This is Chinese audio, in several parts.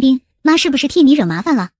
冰妈是不是替你惹麻烦了？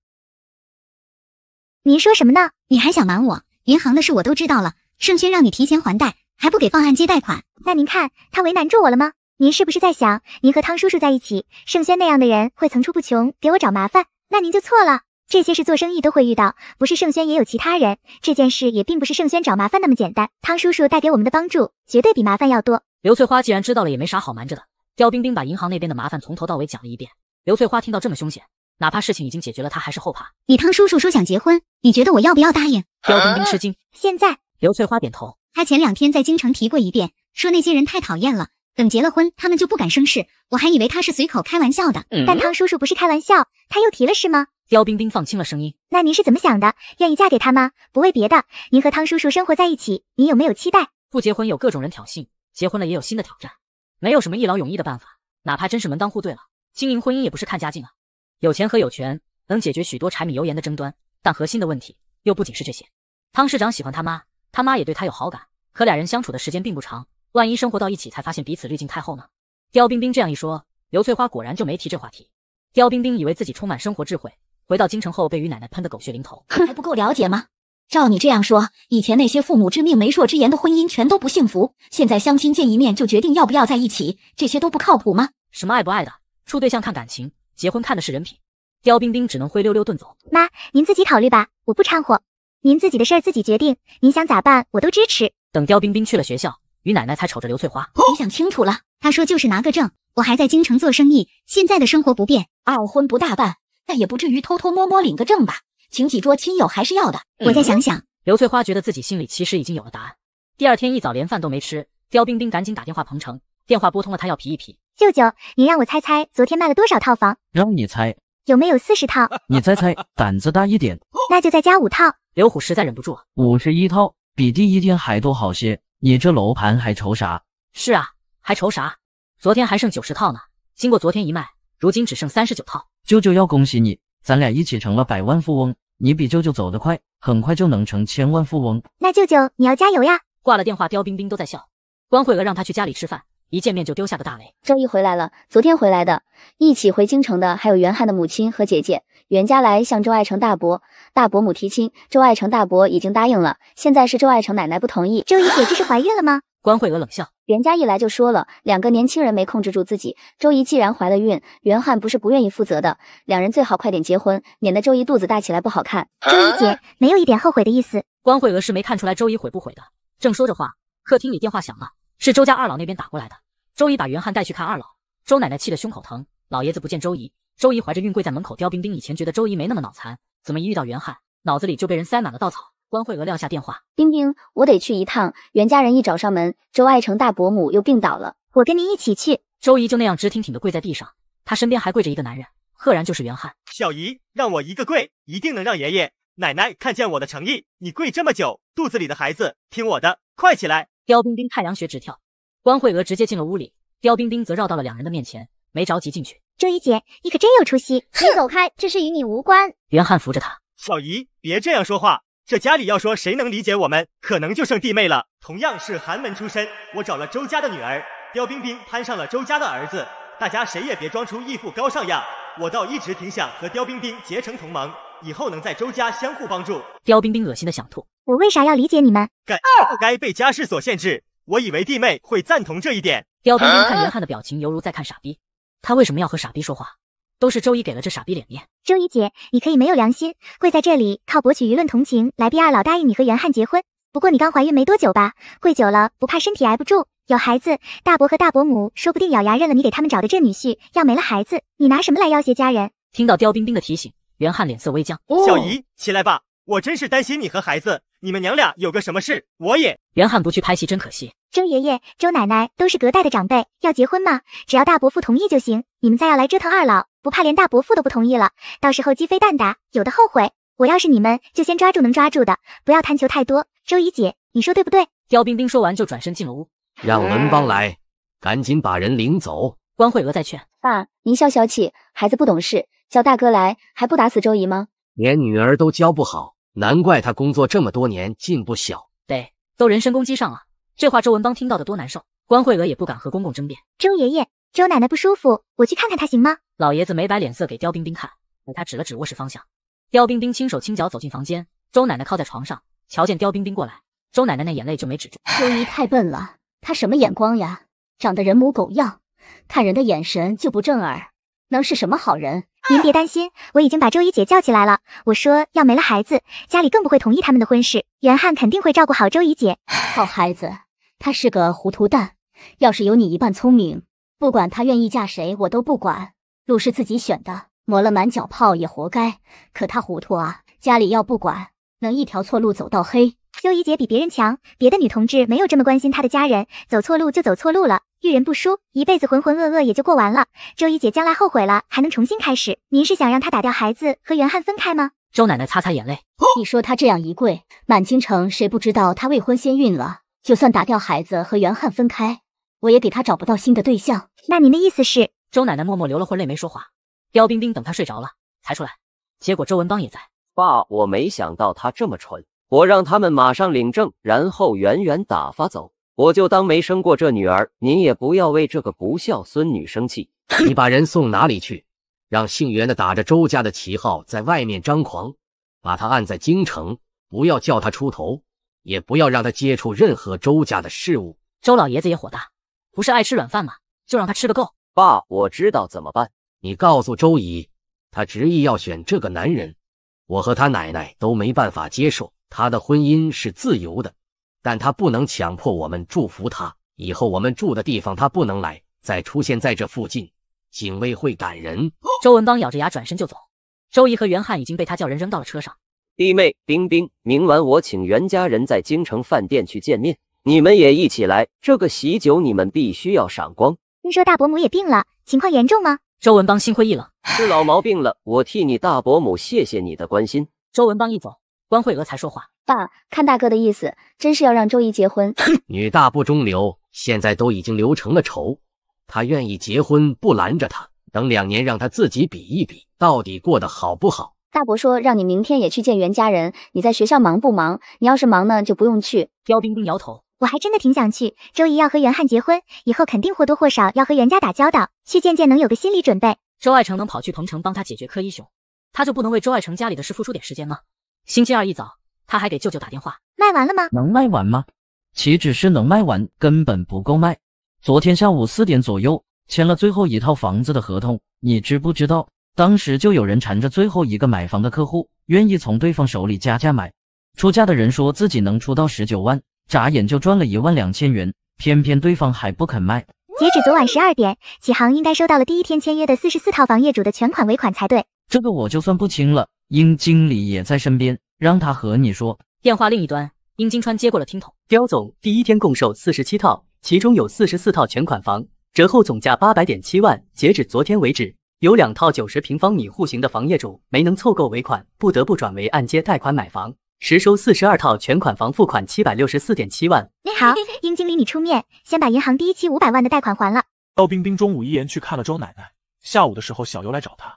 您说什么呢？你还想瞒我？银行的事我都知道了。盛轩让你提前还贷，还不给放按揭贷款。那您看他为难住我了吗？您是不是在想，您和汤叔叔在一起，盛轩那样的人会层出不穷给我找麻烦？那您就错了。这些事做生意都会遇到，不是盛轩也有其他人。这件事也并不是盛轩找麻烦那么简单。汤叔叔带给我们的帮助，绝对比麻烦要多。刘翠花既然知道了，也没啥好瞒着的。刁冰冰把银行那边的麻烦从头到尾讲了一遍。刘翠花听到这么凶险，哪怕事情已经解决了，她还是后怕。你汤叔叔说想结婚，你觉得我要不要答应？刁冰冰吃惊。现在刘翠花点头。她前两天在京城提过一遍，说那些人太讨厌了，等结了婚，他们就不敢生事。我还以为他是随口开玩笑的，但汤叔叔不是开玩笑，他又提了，是吗？刁冰冰放轻了声音。那您是怎么想的？愿意嫁给他吗？不为别的，您和汤叔叔生活在一起，你有没有期待？不结婚有各种人挑衅，结婚了也有新的挑战，没有什么一劳永逸的办法。哪怕真是门当户对了。经营婚姻也不是看家境啊，有钱和有权能解决许多柴米油盐的争端，但核心的问题又不仅是这些。汤市长喜欢他妈，他妈也对他有好感，可俩人相处的时间并不长，万一生活到一起才发现彼此滤镜太厚呢？刁冰冰这样一说，刘翠花果然就没提这话题。刁冰冰以为自己充满生活智慧，回到京城后被于奶奶喷得狗血淋头，还不够了解吗？照你这样说，以前那些父母之命媒妁之言的婚姻全都不幸福，现在相亲见一面就决定要不要在一起，这些都不靠谱吗？什么爱不爱的？处对象看感情，结婚看的是人品。刁冰冰只能灰溜溜遁走。妈，您自己考虑吧，我不掺和。您自己的事儿自己决定，您想咋办，我都支持。等刁冰冰去了学校，于奶奶才瞅着刘翠花，你想清楚了。她说就是拿个证，我还在京城做生意，现在的生活不便，二婚不大办，但也不至于偷偷摸摸领个证吧？请几桌亲友还是要的。我再想想。刘翠花觉得自己心里其实已经有了答案。第二天一早连饭都没吃，刁冰冰赶紧打电话彭城，电话拨通了，她要皮一皮。舅舅，你让我猜猜，昨天卖了多少套房？让你猜，有没有四十套？你猜猜，胆子大一点。那就再加五套。刘虎实在忍不住了，五十一套，比第一天还多好些。你这楼盘还愁啥？是啊，还愁啥？昨天还剩九十套呢，经过昨天一卖，如今只剩三十九套。舅舅要恭喜你，咱俩一起成了百万富翁。你比舅舅走得快，很快就能成千万富翁。那舅舅你要加油呀！挂了电话，刁冰冰都在笑。关慧娥让他去家里吃饭。一见面就丢下的大雷，周一回来了，昨天回来的，一起回京城的还有袁翰的母亲和姐姐。袁家来向周爱成大伯、大伯母提亲，周爱成大伯已经答应了，现在是周爱成奶奶不同意。周姨姐这是怀孕了吗？关慧娥冷笑，袁家一来就说了，两个年轻人没控制住自己。周姨既然怀了孕，袁翰不是不愿意负责的，两人最好快点结婚，免得周姨肚子大起来不好看。周姨姐没有一点后悔的意思。关慧娥是没看出来周姨悔不悔的。正说着话，客厅里电话响了。是周家二老那边打过来的。周姨把袁汉带去看二老，周奶奶气得胸口疼。老爷子不见周姨，周姨怀着孕跪在门口。刁冰冰以前觉得周姨没那么脑残，怎么一遇到袁汉，脑子里就被人塞满了稻草？关惠娥撂下电话，冰冰，我得去一趟。袁家人一找上门，周爱成大伯母又病倒了，我跟你一起去。周姨就那样直挺挺的跪在地上，她身边还跪着一个男人，赫然就是袁汉。小姨让我一个跪，一定能让爷爷奶奶看见我的诚意。你跪这么久，肚子里的孩子听我的，快起来。刁冰冰太阳穴直跳，关慧娥直接进了屋里，刁冰冰则绕到了两人的面前，没着急进去。周怡姐，你可真有出息！你走开，这事与你无关。袁汉扶着她，小姨别这样说话。这家里要说谁能理解我们，可能就剩弟妹了。同样是寒门出身，我找了周家的女儿，刁冰冰攀上了周家的儿子。大家谁也别装出义父高尚样，我倒一直挺想和刁冰冰结成同盟，以后能在周家相互帮助。刁冰冰恶心的想吐。我为啥要理解你们？该不该被家世所限制？我以为弟妹会赞同这一点。刁冰冰看袁翰的表情，犹如在看傻逼。他为什么要和傻逼说话？都是周一给了这傻逼脸面。周一姐，你可以没有良心，跪在这里靠博取舆论同情来逼二老答应你和袁翰结婚。不过你刚怀孕没多久吧？跪久了不怕身体挨不住？有孩子，大伯和大伯母说不定咬牙认了你给他们找的这女婿。要没了孩子，你拿什么来要挟家人？听到刁冰冰的提醒，袁翰脸色微僵。小姨，起来吧，我真是担心你和孩子。你们娘俩有个什么事？我也袁汉不去拍戏，真可惜。周爷爷、周奶奶都是隔代的长辈，要结婚吗？只要大伯父同意就行。你们再要来折腾二老，不怕连大伯父都不同意了？到时候鸡飞蛋打，有的后悔。我要是你们，就先抓住能抓住的，不要贪求太多。周姨姐，你说对不对？刁冰冰说完就转身进了屋，让文邦来，赶紧把人领走。关慧娥在劝爸：“您消消气，孩子不懂事，叫大哥来还不打死周姨吗？连女儿都教不好。”难怪他工作这么多年进步小，得都人身攻击上了。这话周文邦听到的多难受。关慧娥也不敢和公公争辩。周爷爷、周奶奶不舒服，我去看看她行吗？老爷子没摆脸色给刁冰冰看，他指了指卧室方向。刁冰冰轻手轻脚走进房间，周奶奶靠在床上，瞧见刁冰冰过来，周奶奶那眼泪就没止住。周姨太笨了，她什么眼光呀？长得人模狗样，看人的眼神就不正儿，能是什么好人？您别担心，我已经把周怡姐叫起来了。我说要没了孩子，家里更不会同意他们的婚事。袁汉肯定会照顾好周怡姐。好孩子，他是个糊涂蛋。要是有你一半聪明，不管他愿意嫁谁，我都不管。路是自己选的，磨了满脚泡也活该。可他糊涂啊，家里要不管，能一条错路走到黑。周怡姐比别人强，别的女同志没有这么关心她的家人。走错路就走错路了。遇人不淑，一辈子浑浑噩噩也就过完了。周一姐将来后悔了，还能重新开始？您是想让她打掉孩子，和袁汉分开吗？周奶奶擦擦眼泪，你说她这样一跪，满京城谁不知道她未婚先孕了？就算打掉孩子和袁汉分开，我也给她找不到新的对象。那您的意思是？周奶奶默默流了会泪，没说话。刁冰冰等她睡着了才出来，结果周文邦也在。爸，我没想到他这么蠢，我让他们马上领证，然后远远打发走。我就当没生过这女儿，您也不要为这个不孝孙女生气。你把人送哪里去？让姓袁的打着周家的旗号在外面张狂，把他按在京城，不要叫他出头，也不要让他接触任何周家的事物。周老爷子也火大，不是爱吃软饭吗？就让他吃个够。爸，我知道怎么办。你告诉周姨，她执意要选这个男人，我和他奶奶都没办法接受。她的婚姻是自由的。但他不能强迫我们祝福他。以后我们住的地方，他不能来，再出现在这附近，警卫会赶人。周文邦咬着牙转身就走。周毅和袁汉已经被他叫人扔到了车上。弟妹，冰冰，明晚我请袁家人在京城饭店去见面，你们也一起来。这个喜酒你们必须要赏光。听说大伯母也病了，情况严重吗？周文邦心灰意冷，是老毛病了。我替你大伯母谢谢你的关心。周文邦一走，关慧娥才说话。爸，看大哥的意思，真是要让周姨结婚。女大不中留，现在都已经留成了仇。他愿意结婚，不拦着他。等两年，让他自己比一比，到底过得好不好。大伯说，让你明天也去见袁家人。你在学校忙不忙？你要是忙呢，就不用去。刁冰冰摇头，我还真的挺想去。周姨要和袁汉结婚，以后肯定或多或少要和袁家打交道，去见见，能有个心理准备。周爱成能跑去彭城帮他解决柯一雄，他就不能为周爱成家里的事付出点时间吗？星期二一早。他还给舅舅打电话，卖完了吗？能卖完吗？岂止是能卖完，根本不够卖。昨天下午四点左右签了最后一套房子的合同，你知不知道？当时就有人缠着最后一个买房的客户，愿意从对方手里加价买。出价的人说自己能出到十九万，眨眼就赚了一万两千元，偏偏对方还不肯卖。截止昨晚十二点，启航应该收到了第一天签约的四十四套房业主的全款尾款才对。这个我就算不清了，应经理也在身边。让他和你说。电话另一端，殷金川接过了听筒。刁总第一天共售四十七套，其中有四十四套全款房，折后总价八百点七万。截止昨天为止，有两套九十平方米户型的房业主没能凑够尾款，不得不转为按揭贷款买房，实收四十二套全款房，付款七百六十四点七万。好，殷经理，你出面先把银行第一期五百万的贷款还了。赵冰冰中午一言去看了周奶奶，下午的时候小尤来找他。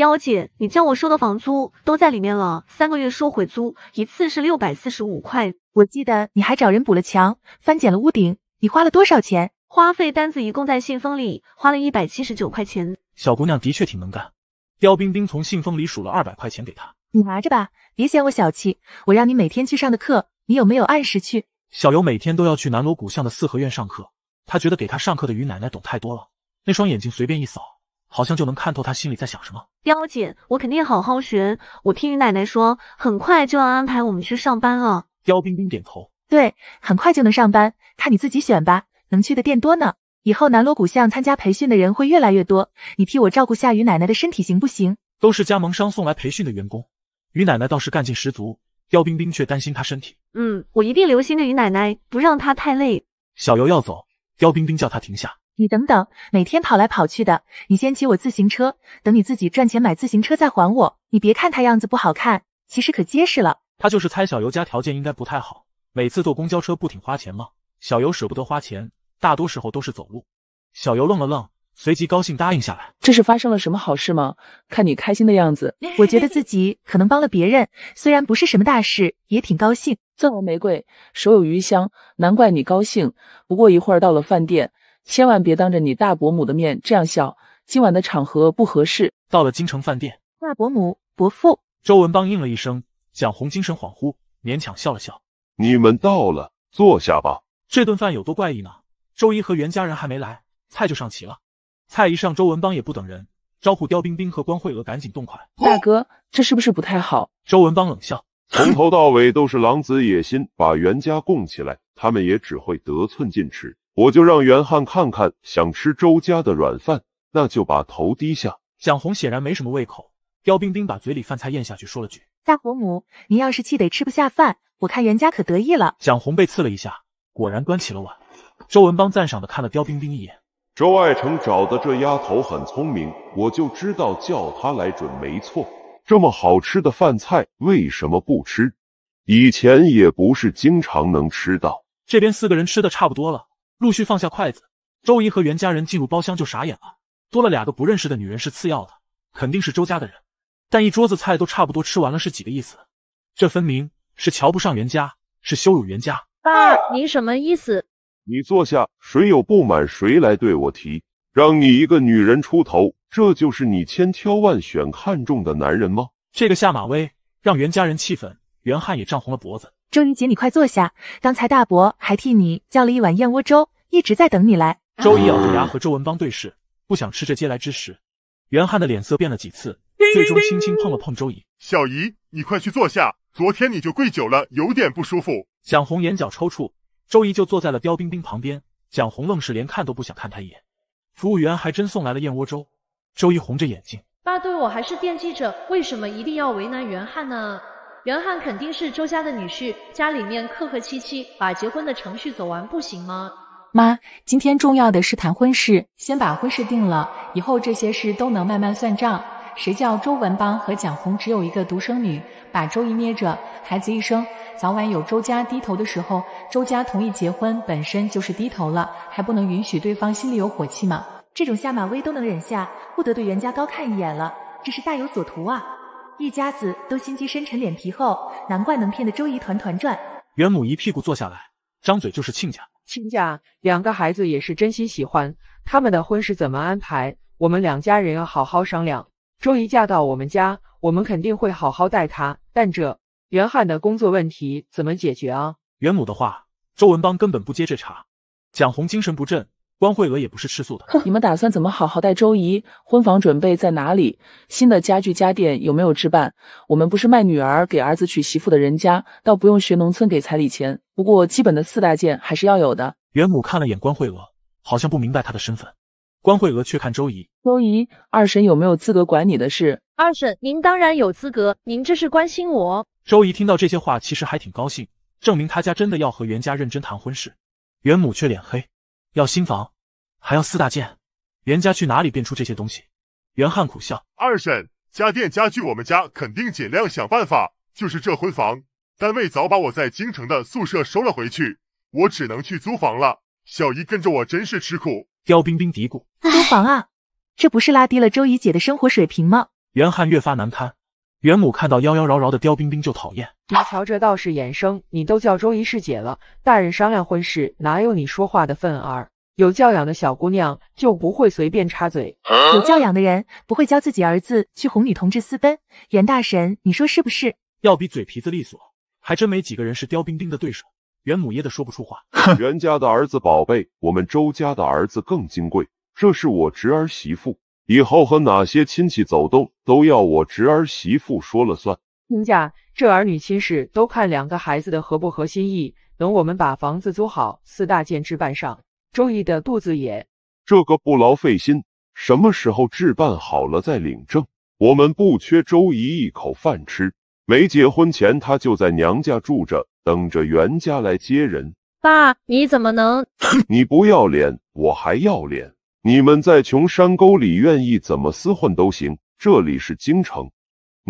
妖姐，你叫我收的房租都在里面了，三个月收回租一次是六百四十五块。我记得你还找人补了墙，翻捡了屋顶，你花了多少钱？花费单子一共在信封里，花了一百七十九块钱。小姑娘的确挺能干。刁冰冰从信封里数了二百块钱给她，你拿着吧，别嫌我小气。我让你每天去上的课，你有没有按时去？小尤每天都要去南锣鼓巷的四合院上课，他觉得给他上课的于奶奶懂太多了，那双眼睛随便一扫。好像就能看透他心里在想什么。刁姐，我肯定好好学。我听于奶奶说，很快就要安排我们去上班了。刁冰冰点头，对，很快就能上班，看你自己选吧，能去的店多呢。以后南锣鼓巷参加培训的人会越来越多，你替我照顾夏雨奶奶的身体行不行？都是加盟商送来培训的员工，于奶奶倒是干劲十足，刁冰冰却担心她身体。嗯，我一定留心着于奶奶，不让她太累。小游要走，刁冰冰叫他停下。你等等，每天跑来跑去的。你先骑我自行车，等你自己赚钱买自行车再还我。你别看他样子不好看，其实可结实了。他就是猜小尤家条件应该不太好，每次坐公交车不挺花钱吗？小尤舍不得花钱，大多时候都是走路。小尤愣了愣，随即高兴答应下来。这是发生了什么好事吗？看你开心的样子，我觉得自己可能帮了别人，虽然不是什么大事，也挺高兴。赠人玫瑰，手有余香，难怪你高兴。不过一会儿到了饭店。千万别当着你大伯母的面这样笑，今晚的场合不合适。到了京城饭店，大伯母、伯父。周文邦应了一声，蒋红精神恍惚，勉强笑了笑。你们到了，坐下吧。这顿饭有多怪异呢？周一和袁家人还没来，菜就上齐了。菜一上，周文邦也不等人，招呼刁冰冰和关慧娥赶紧动筷。大哥，这是不是不太好？周文邦冷笑，从头到尾都是狼子野心，把袁家供起来，他们也只会得寸进尺。我就让袁汉看看，想吃周家的软饭，那就把头低下。蒋红显然没什么胃口，刁冰冰把嘴里饭菜咽下去，说了句：“大伯母，您要是气得吃不下饭，我看袁家可得意了。”蒋红被刺了一下，果然端起了碗。周文邦赞赏的看了刁冰冰一眼。周爱成找的这丫头很聪明，我就知道叫她来准没错。这么好吃的饭菜，为什么不吃？以前也不是经常能吃到。这边四个人吃的差不多了。陆续放下筷子，周姨和袁家人进入包厢就傻眼了。多了两个不认识的女人是次要的，肯定是周家的人。但一桌子菜都差不多吃完了，是几个意思？这分明是瞧不上袁家，是羞辱袁家。爸，你什么意思？你坐下，谁有不满谁来对我提。让你一个女人出头，这就是你千挑万选看中的男人吗？这个下马威让袁家人气愤，袁汉也涨红了脖子。周怡姐，你快坐下，刚才大伯还替你叫了一碗燕窝粥，一直在等你来。周怡咬着牙和周文邦对视，不想吃这嗟来之食。袁汉的脸色变了几次，最终轻轻碰了碰周怡。小姨，你快去坐下，昨天你就跪久了，有点不舒服。蒋红眼角抽搐，周怡就坐在了刁冰冰旁边。蒋红愣是连看都不想看他一眼。服务员还真送来了燕窝粥，周怡红着眼睛。爸对我还是惦记着，为什么一定要为难袁汉呢？袁汉肯定是周家的女婿，家里面客客气气，把结婚的程序走完不行吗？妈，今天重要的是谈婚事，先把婚事定了，以后这些事都能慢慢算账。谁叫周文邦和蒋红只有一个独生女，把周姨捏着，孩子一生早晚有周家低头的时候。周家同意结婚本身就是低头了，还不能允许对方心里有火气吗？这种下马威都能忍下，不得对袁家高看一眼了，这是大有所图啊！一家子都心机深沉，脸皮厚，难怪能骗得周姨团团转。袁母一屁股坐下来，张嘴就是亲家。亲家，两个孩子也是真心喜欢，他们的婚事怎么安排，我们两家人要好好商量。周姨嫁到我们家，我们肯定会好好待她。但这袁汉的工作问题怎么解决啊？袁母的话，周文邦根本不接这茬。蒋红精神不振。关惠娥也不是吃素的，你们打算怎么好好待周姨？婚房准备在哪里？新的家具家电有没有置办？我们不是卖女儿给儿子娶媳妇的人家，倒不用学农村给彩礼钱。不过基本的四大件还是要有的。袁母看了眼关惠娥，好像不明白她的身份。关惠娥却看周姨，周姨，二婶有没有资格管你的事？二婶，您当然有资格，您这是关心我。周姨听到这些话，其实还挺高兴，证明她家真的要和袁家认真谈婚事。袁母却脸黑。要新房，还要四大件，袁家去哪里变出这些东西？袁汉苦笑。二婶，家电家具我们家肯定尽量想办法，就是这婚房，单位早把我在京城的宿舍收了回去，我只能去租房了。小姨跟着我真是吃苦。刁冰冰嘀咕。租房啊，这不是拉低了周姨姐的生活水平吗？袁汉越发难堪。袁母看到妖妖娆娆的刁冰冰就讨厌。你瞧，这倒是眼生。你都叫周姨师姐了，大人商量婚事，哪有你说话的份儿？有教养的小姑娘就不会随便插嘴。有教养的人不会教自己儿子去哄女同志私奔。袁大神，你说是不是？要比嘴皮子利索，还真没几个人是刁冰冰的对手。袁母噎得说不出话。袁家的儿子宝贝，我们周家的儿子更金贵。这是我侄儿媳妇，以后和哪些亲戚走动，都要我侄儿媳妇说了算。亲家。这儿女亲事都看两个孩子的合不合心意。等我们把房子租好，四大件置办上，周易的肚子也……这个不劳费心。什么时候置办好了再领证？我们不缺周姨一口饭吃。没结婚前，她就在娘家住着，等着袁家来接人。爸，你怎么能……你不要脸，我还要脸。你们在穷山沟里愿意怎么厮混都行，这里是京城。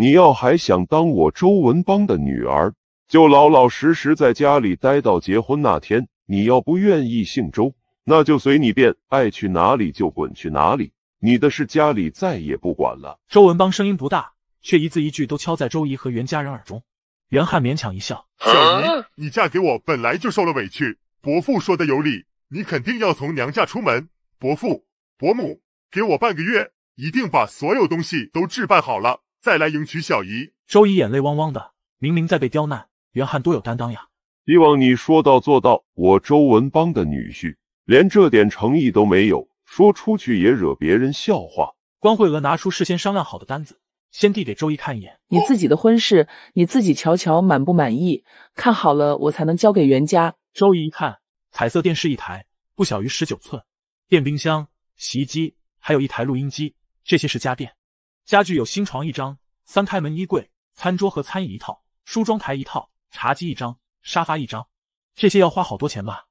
你要还想当我周文邦的女儿，就老老实实在家里待到结婚那天。你要不愿意姓周，那就随你便，爱去哪里就滚去哪里。你的事家里再也不管了。周文邦声音不大，却一字一句都敲在周姨和袁家人耳中。袁汉勉强一笑：“小姨，你嫁给我本来就受了委屈，伯父说的有理，你肯定要从娘家出门。伯父、伯母，给我半个月，一定把所有东西都置办好了。”再来迎娶小姨，周姨眼泪汪汪的，明明在被刁难。袁翰多有担当呀！希望你说到做到，我周文邦的女婿，连这点诚意都没有，说出去也惹别人笑话。关惠娥拿出事先商量好的单子，先递给周姨看一眼，你自己的婚事，你自己瞧瞧满不满意？看好了，我才能交给袁家。周姨一看，彩色电视一台，不小于十九寸，电冰箱、洗衣机，还有一台录音机，这些是家电。家具有新床一张，三开门衣柜、餐桌和餐椅一套，梳妆台一套，茶几一张，沙发一张。这些要花好多钱吧？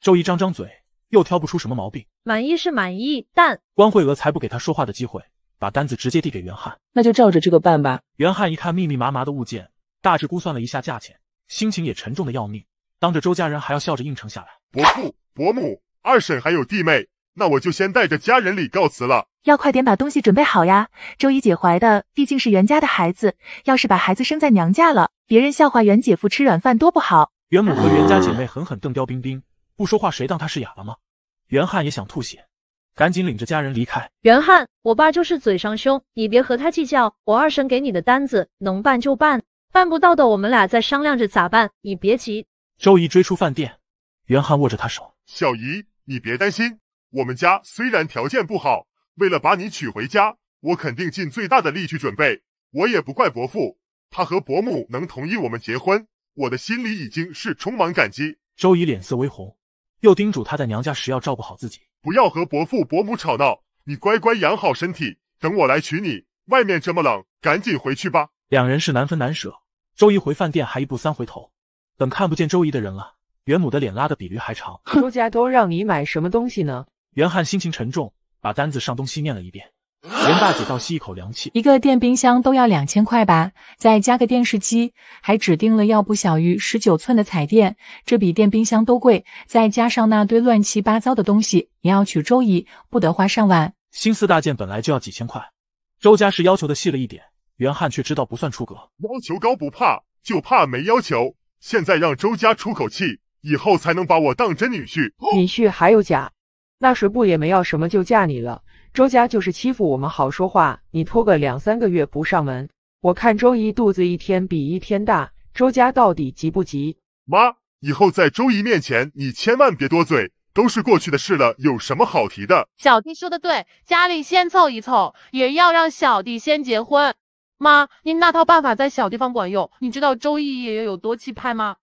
周一张张嘴，又挑不出什么毛病，满意是满意，但关惠娥才不给他说话的机会，把单子直接递给袁汉，那就照着这个办吧。袁汉一看密密麻麻的物件，大致估算了一下价钱，心情也沉重的要命。当着周家人还要笑着应承下来。伯父、伯母、二婶还有弟妹。那我就先带着家人礼告辞了。要快点把东西准备好呀！周姨姐怀的毕竟是袁家的孩子，要是把孩子生在娘家了，别人笑话袁姐夫吃软饭多不好。袁母和袁家姐妹狠狠瞪刁冰冰，不说话谁当她是哑巴吗？袁汉也想吐血，赶紧领着家人离开。袁汉，我爸就是嘴上凶，你别和他计较。我二婶给你的单子能办就办，办不到的我们俩再商量着咋办，你别急。周姨追出饭店，袁汉握着她手，小姨，你别担心。我们家虽然条件不好，为了把你娶回家，我肯定尽最大的力去准备。我也不怪伯父，他和伯母能同意我们结婚，我的心里已经是充满感激。周姨脸色微红，又叮嘱她在娘家时要照顾好自己，不要和伯父伯母吵闹，你乖乖养好身体，等我来娶你。外面这么冷，赶紧回去吧。两人是难分难舍。周姨回饭店还一步三回头，等看不见周姨的人了，袁母的脸拉的比驴还长。周家都让你买什么东西呢？袁汉心情沉重，把单子上东西念了一遍。袁大姐倒吸一口凉气，一个电冰箱都要两千块吧，再加个电视机，还指定了要不小于十九寸的彩电，这比电冰箱都贵。再加上那堆乱七八糟的东西，你要娶周姨，不得花上万。新四大件本来就要几千块，周家是要求的细了一点，袁汉却知道不算出格。要求高不怕，就怕没要求。现在让周家出口气，以后才能把我当真女婿。女婿还有假？那谁不也没要什么就嫁你了？周家就是欺负我们好说话，你拖个两三个月不上门，我看周姨肚子一天比一天大，周家到底急不急？妈，以后在周姨面前你千万别多嘴，都是过去的事了，有什么好提的？小弟说的对，家里先凑一凑，也要让小弟先结婚。妈，您那套办法在小地方管用，你知道周姨爷爷有多气派吗？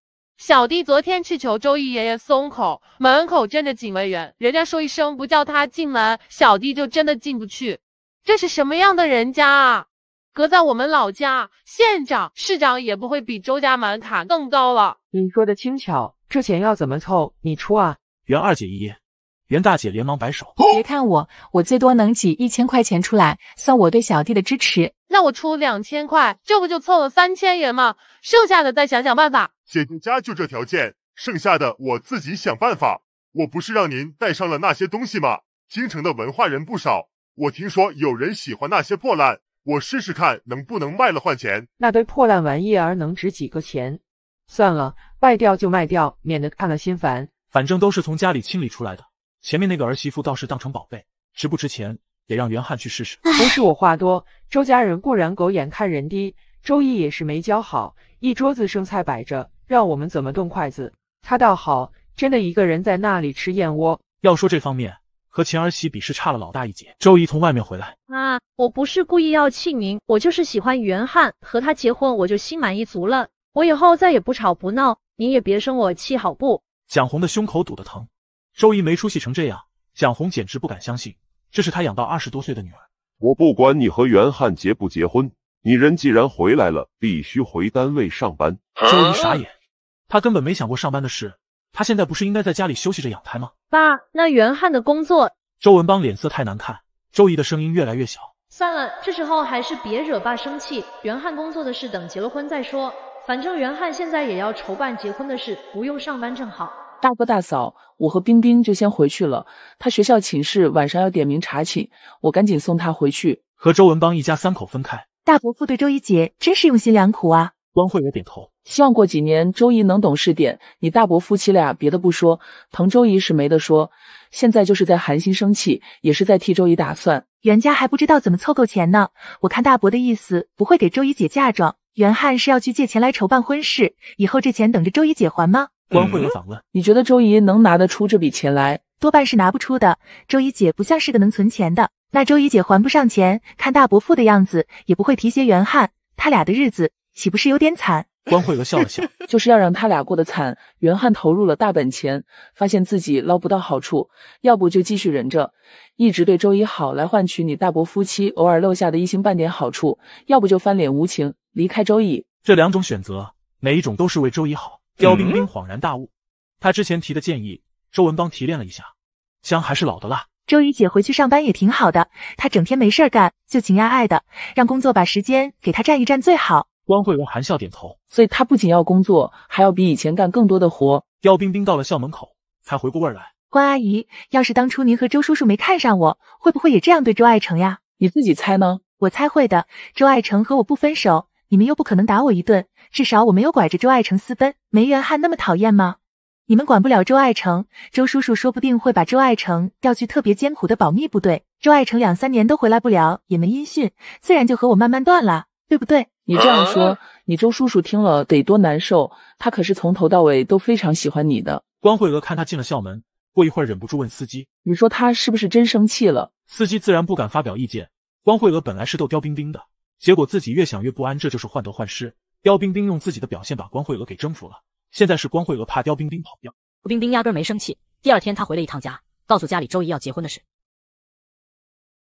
小弟昨天去求周易爷爷松口，门口站着警卫员，人家说一声不叫他进门，小弟就真的进不去。这是什么样的人家啊？搁在我们老家，县长、市长也不会比周家门槛更高了。你说的轻巧，这钱要怎么凑？你出啊？袁二姐一噎，袁大姐连忙摆手，别看我，我最多能挤一千块钱出来，算我对小弟的支持。那我出两千块，这不就凑了三千元吗？剩下的再想想办法。姐姐家就这条件，剩下的我自己想办法。我不是让您带上了那些东西吗？京城的文化人不少，我听说有人喜欢那些破烂，我试试看能不能卖了换钱。那堆破烂玩意儿能值几个钱？算了，卖掉就卖掉，免得看了心烦。反正都是从家里清理出来的。前面那个儿媳妇倒是当成宝贝，值不值钱？得让袁汉去试试。不是我话多，周家人固然狗眼看人低，周毅也是没教好。一桌子剩菜摆着，让我们怎么动筷子？他倒好，真的一个人在那里吃燕窝。要说这方面，和前儿媳比是差了老大一截。周姨从外面回来，妈，我不是故意要气您，我就是喜欢袁汉，和他结婚我就心满意足了。我以后再也不吵不闹，您也别生我气，好不？蒋红的胸口堵得疼，周姨没出息成这样，蒋红简直不敢相信。这是他养到二十多岁的女儿。我不管你和袁汉结不结婚，你人既然回来了，必须回单位上班。周怡傻眼，她根本没想过上班的事。她现在不是应该在家里休息着养胎吗？爸，那袁汉的工作……周文邦脸色太难看。周怡的声音越来越小。算了，这时候还是别惹爸生气。袁汉工作的事等结了婚再说。反正袁汉现在也要筹办结婚的事，不用上班正好。大哥大嫂，我和冰冰就先回去了。他学校寝室晚上要点名查寝，我赶紧送他回去。和周文邦一家三口分开。大伯父对周怡姐真是用心良苦啊。汪慧也点头。希望过几年周姨能懂事点。你大伯夫妻俩别的不说，疼周姨是没得说。现在就是在寒心生气，也是在替周姨打算。袁家还不知道怎么凑够钱呢。我看大伯的意思不会给周姨姐嫁妆。袁汉是要去借钱来筹办婚事，以后这钱等着周姨姐还吗？关慧娥访问，你觉得周姨能拿得出这笔钱来？多半是拿不出的。周姨姐不像是个能存钱的。那周姨姐还不上钱，看大伯父的样子，也不会提携袁汉，他俩的日子岂不是有点惨？关慧娥笑了笑，就是要让他俩过得惨。袁汉投入了大本钱，发现自己捞不到好处，要不就继续忍着，一直对周姨好来换取你大伯夫妻偶尔漏下的一星半点好处，要不就翻脸无情，离开周姨。这两种选择，哪一种都是为周姨好。刁冰冰恍然大悟，他之前提的建议，周文邦提炼了一下，姜还是老的辣。周瑜姐回去上班也挺好的，她整天没事儿干，就情呀爱的，让工作把时间给她占一占最好。关慧荣含笑点头，所以她不仅要工作，还要比以前干更多的活。刁冰冰到了校门口才回过味来，关阿姨，要是当初您和周叔叔没看上我，会不会也这样对周爱成呀？你自己猜呢？我猜会的，周爱成和我不分手。你们又不可能打我一顿，至少我没有拐着周爱成私奔，梅元翰那么讨厌吗？你们管不了周爱成，周叔叔说不定会把周爱成调去特别艰苦的保密部队，周爱成两三年都回来不了，也没音讯，自然就和我慢慢断了，对不对？你这样说，你周叔叔听了得多难受？他可是从头到尾都非常喜欢你的。关慧娥看他进了校门，过一会儿忍不住问司机：“你说他是不是真生气了？”司机自然不敢发表意见。关慧娥本来是逗刁冰冰的。结果自己越想越不安，这就是患得患失。刁冰冰用自己的表现把关慧娥给征服了，现在是关慧娥怕刁冰冰跑掉。刁冰冰压根没生气。第二天，她回了一趟家，告诉家里周姨要结婚的事。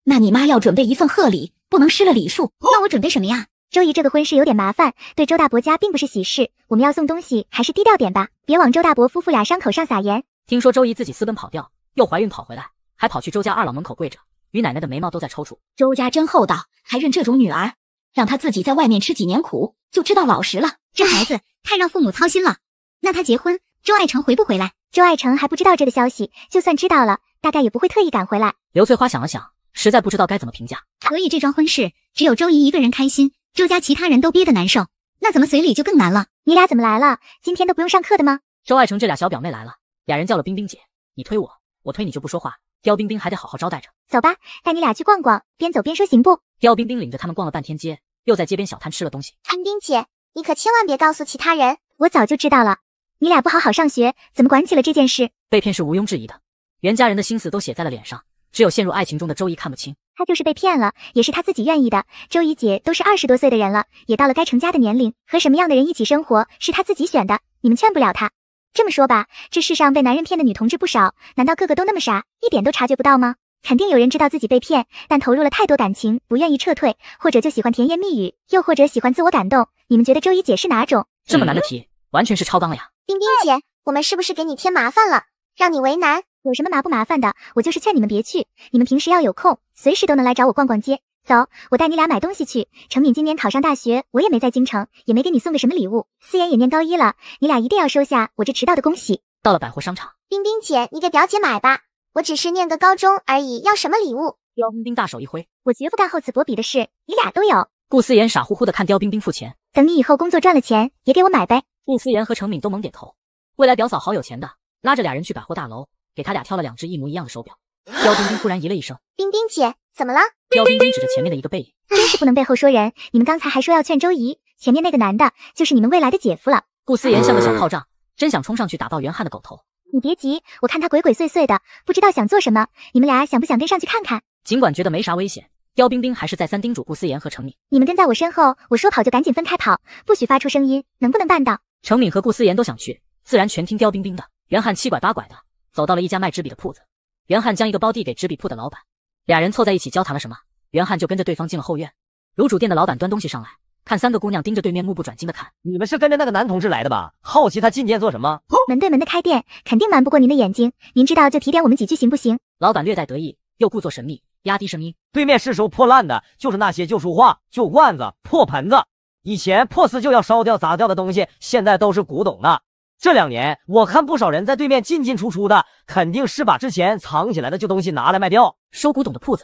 那你妈要准备一份贺礼，不能失了礼数。那我准备什么呀？周姨这个婚事有点麻烦，对周大伯家并不是喜事，我们要送东西还是低调点吧，别往周大伯夫妇俩伤口上撒盐。听说周姨自己私奔跑掉，又怀孕跑回来，还跑去周家二老门口跪着。于奶奶的眉毛都在抽搐。周家真厚道，还认这种女儿，让她自己在外面吃几年苦，就知道老实了。这孩子太让父母操心了。那她结婚，周爱成回不回来？周爱成还不知道这个消息，就算知道了，大概也不会特意赶回来。刘翠花想了想，实在不知道该怎么评价。所以这桩婚事，只有周姨一个人开心，周家其他人都憋得难受。那怎么随礼就更难了？你俩怎么来了？今天都不用上课的吗？周爱成这俩小表妹来了，俩人叫了冰冰姐，你推我，我推你，就不说话。刁冰冰还得好好招待着，走吧，带你俩去逛逛，边走边说行不？刁冰冰领着他们逛了半天街，又在街边小摊吃了东西。冰冰姐，你可千万别告诉其他人，我早就知道了。你俩不好好上学，怎么管起了这件事？被骗是毋庸置疑的，袁家人的心思都写在了脸上，只有陷入爱情中的周怡看不清。他就是被骗了，也是他自己愿意的。周怡姐都是二十多岁的人了，也到了该成家的年龄，和什么样的人一起生活是她自己选的，你们劝不了她。这么说吧，这世上被男人骗的女同志不少，难道个个都那么傻，一点都察觉不到吗？肯定有人知道自己被骗，但投入了太多感情，不愿意撤退，或者就喜欢甜言蜜语，又或者喜欢自我感动。你们觉得周一姐是哪种？这么难的题，完全是超纲了呀！冰冰姐，我们是不是给你添麻烦了，让你为难？有什么麻不麻烦的？我就是劝你们别去，你们平时要有空，随时都能来找我逛逛街。走，我带你俩买东西去。程敏今年考上大学，我也没在京城，也没给你送个什么礼物。思妍也念高一了，你俩一定要收下我这迟到的恭喜。到了百货商场，冰冰姐，你给表姐买吧，我只是念个高中而已，要什么礼物？冰冰大手一挥，我绝不干厚此薄彼的事，你俩都有。顾思妍傻乎乎的看刁冰冰付钱，等你以后工作赚了钱，也给我买呗。顾思妍和程敏都猛点头，未来表嫂好有钱的，拉着俩人去百货大楼，给他俩挑了两只一模一样的手表。刁冰冰忽然咦了一声：“冰冰姐，怎么了？”刁冰冰指着前面的一个背影：“真是不能背后说人。你们刚才还说要劝周姨，前面那个男的，就是你们未来的姐夫了。”顾思言像个小炮仗，真想冲上去打爆袁汉的狗头。你别急，我看他鬼鬼祟祟的，不知道想做什么。你们俩想不想跟上去看看？尽管觉得没啥危险，刁冰冰还是再三叮嘱顾思言和程敏：“你们跟在我身后，我说跑就赶紧分开跑，不许发出声音，能不能办到？”程敏和顾思言都想去，自然全听刁冰冰的。袁汉七拐八拐的走到了一家卖纸笔的铺子。袁翰将一个包递给纸笔铺的老板，俩人凑在一起交谈了什么，袁翰就跟着对方进了后院。卤煮店的老板端东西上来，看三个姑娘盯着对面目不转睛的看，你们是跟着那个男同志来的吧？好奇他进店做什么？门对门的开店，肯定瞒不过您的眼睛。您知道就提点我们几句行不行？老板略带得意，又故作神秘，压低声音：对面是收破烂的，就是那些旧书画、旧罐子、破盆子，以前破四旧要烧掉砸掉的东西，现在都是古董呢。这两年，我看不少人在对面进进出出的，肯定是把之前藏起来的旧东西拿来卖掉，收古董的铺子。